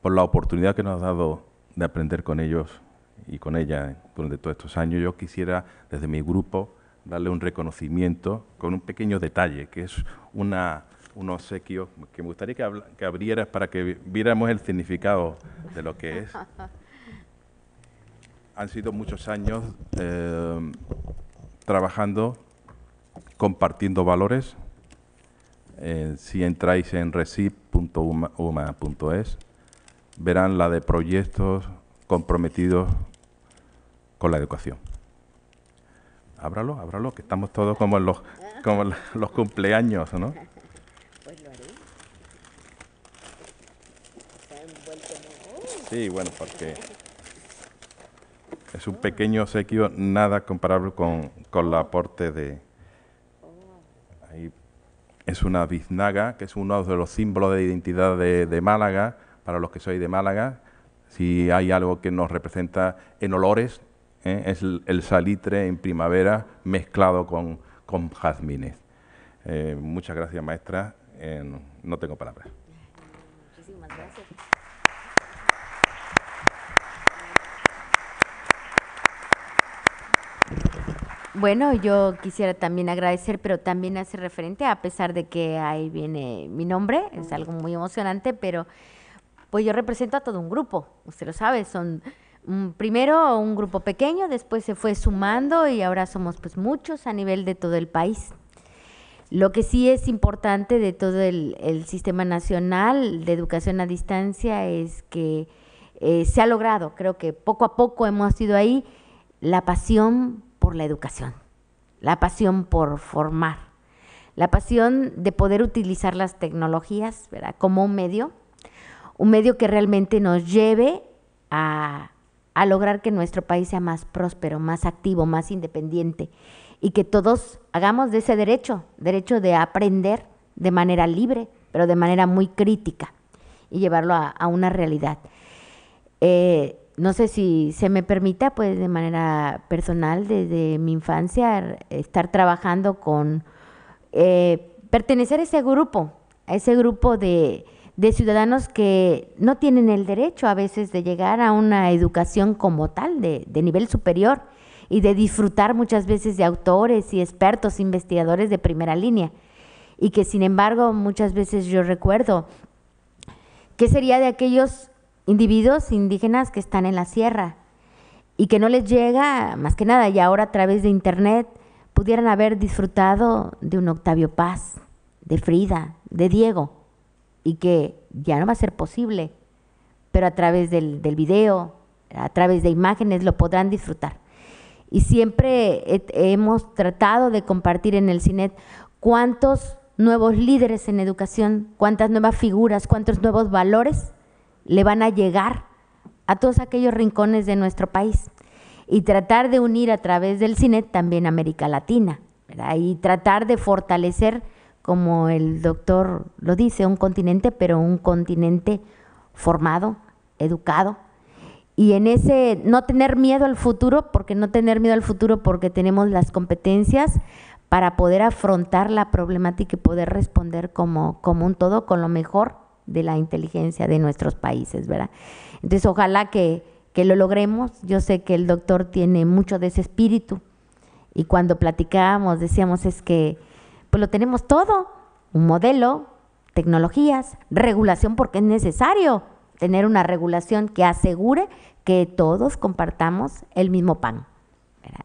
por la oportunidad que nos ha dado de aprender con ellos y con ella durante todos estos años. Yo quisiera, desde mi grupo, darle un reconocimiento con un pequeño detalle, que es una, un obsequio que me gustaría que, abrieras para que viéramos el significado de lo que es. Han sido muchos años eh, trabajando, compartiendo valores. Eh, si entráis en resip.uma.es, verán la de proyectos comprometidos con la educación. Ábralo, ábralo, que estamos todos como en los, como los cumpleaños, ¿no? Pues lo haré. Sí, bueno, porque es un pequeño sequio, nada comparable con, con el aporte de... Oh. es una biznaga, que es uno de los símbolos de identidad de, de Málaga, para los que soy de Málaga. Si hay algo que nos representa en olores, ¿eh? es el, salitre en primavera mezclado con, con jazmines. Eh, muchas gracias, maestra. Eh, no tengo palabras. Muchísimas gracias. Bueno, yo quisiera también agradecer, pero también hace referente, a pesar de que ahí viene mi nombre, es algo muy emocionante, pero pues yo represento a todo un grupo, usted lo sabe, son primero un grupo pequeño, después se fue sumando y ahora somos pues muchos a nivel de todo el país. Lo que sí es importante de todo el, sistema nacional de educación a distancia es que eh, se ha logrado, creo que poco a poco hemos sido ahí, la pasión por la educación, la pasión por formar, la pasión de poder utilizar las tecnologías como un medio, un medio que realmente nos lleve a a lograr que nuestro país sea más próspero, más activo, más independiente y que todos hagamos de ese derecho, derecho de aprender de manera libre, pero de manera muy crítica y llevarlo a, una realidad. Eh, no sé si se me permita, pues de manera personal, desde mi infancia, estar trabajando con, eh, pertenecer a ese grupo, a ese grupo de, de ciudadanos que no tienen el derecho a veces de llegar a una educación como tal, de, de nivel superior, y de disfrutar muchas veces de autores y expertos, investigadores de primera línea. Y que sin embargo muchas veces yo recuerdo, ¿qué sería de aquellos individuos indígenas que están en la sierra y que no les llega más que nada y ahora a través de internet pudieran haber disfrutado de un Octavio Paz, de Frida, de Diego, y que ya no va a ser posible, pero a través del, del video, a través de imágenes lo podrán disfrutar. Y siempre hemos tratado de compartir en el CINET cuántos nuevos líderes en educación, cuántas nuevas figuras, cuántos nuevos valores le van a llegar a todos aquellos rincones de nuestro país y tratar de unir a través del CINET también América Latina y tratar de fortalecer como el doctor lo dice, un continente, pero un continente formado, educado. Y en ese no tener miedo al futuro, porque no tener miedo al futuro porque tenemos las competencias para poder afrontar la problemática y poder responder como, como un todo con lo mejor de la inteligencia de nuestros países, ¿verdad? Entonces, ojalá que, que lo logremos. Yo sé que el doctor tiene mucho de ese espíritu y cuando platicábamos decíamos es que pues lo tenemos todo, un modelo, tecnologías, regulación porque es necesario tener una regulación que asegure que todos compartamos el mismo pan.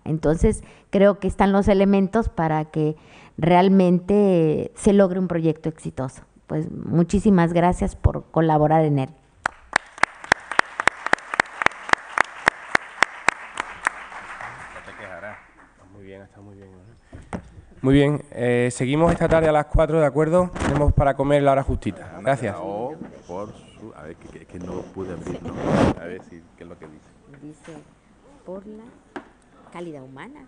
Entonces, creo que están los elementos para que realmente se logre un proyecto exitoso. Pues muchísimas gracias por colaborar en él. Muy bien, eh, seguimos esta tarde a las 4, ¿de acuerdo? Tenemos para comer la hora justita. Gracias. Por su, a ver, que, que, no pude abrir, ¿no? A ver si, qué es lo que dice. Dice, por la calidad humana.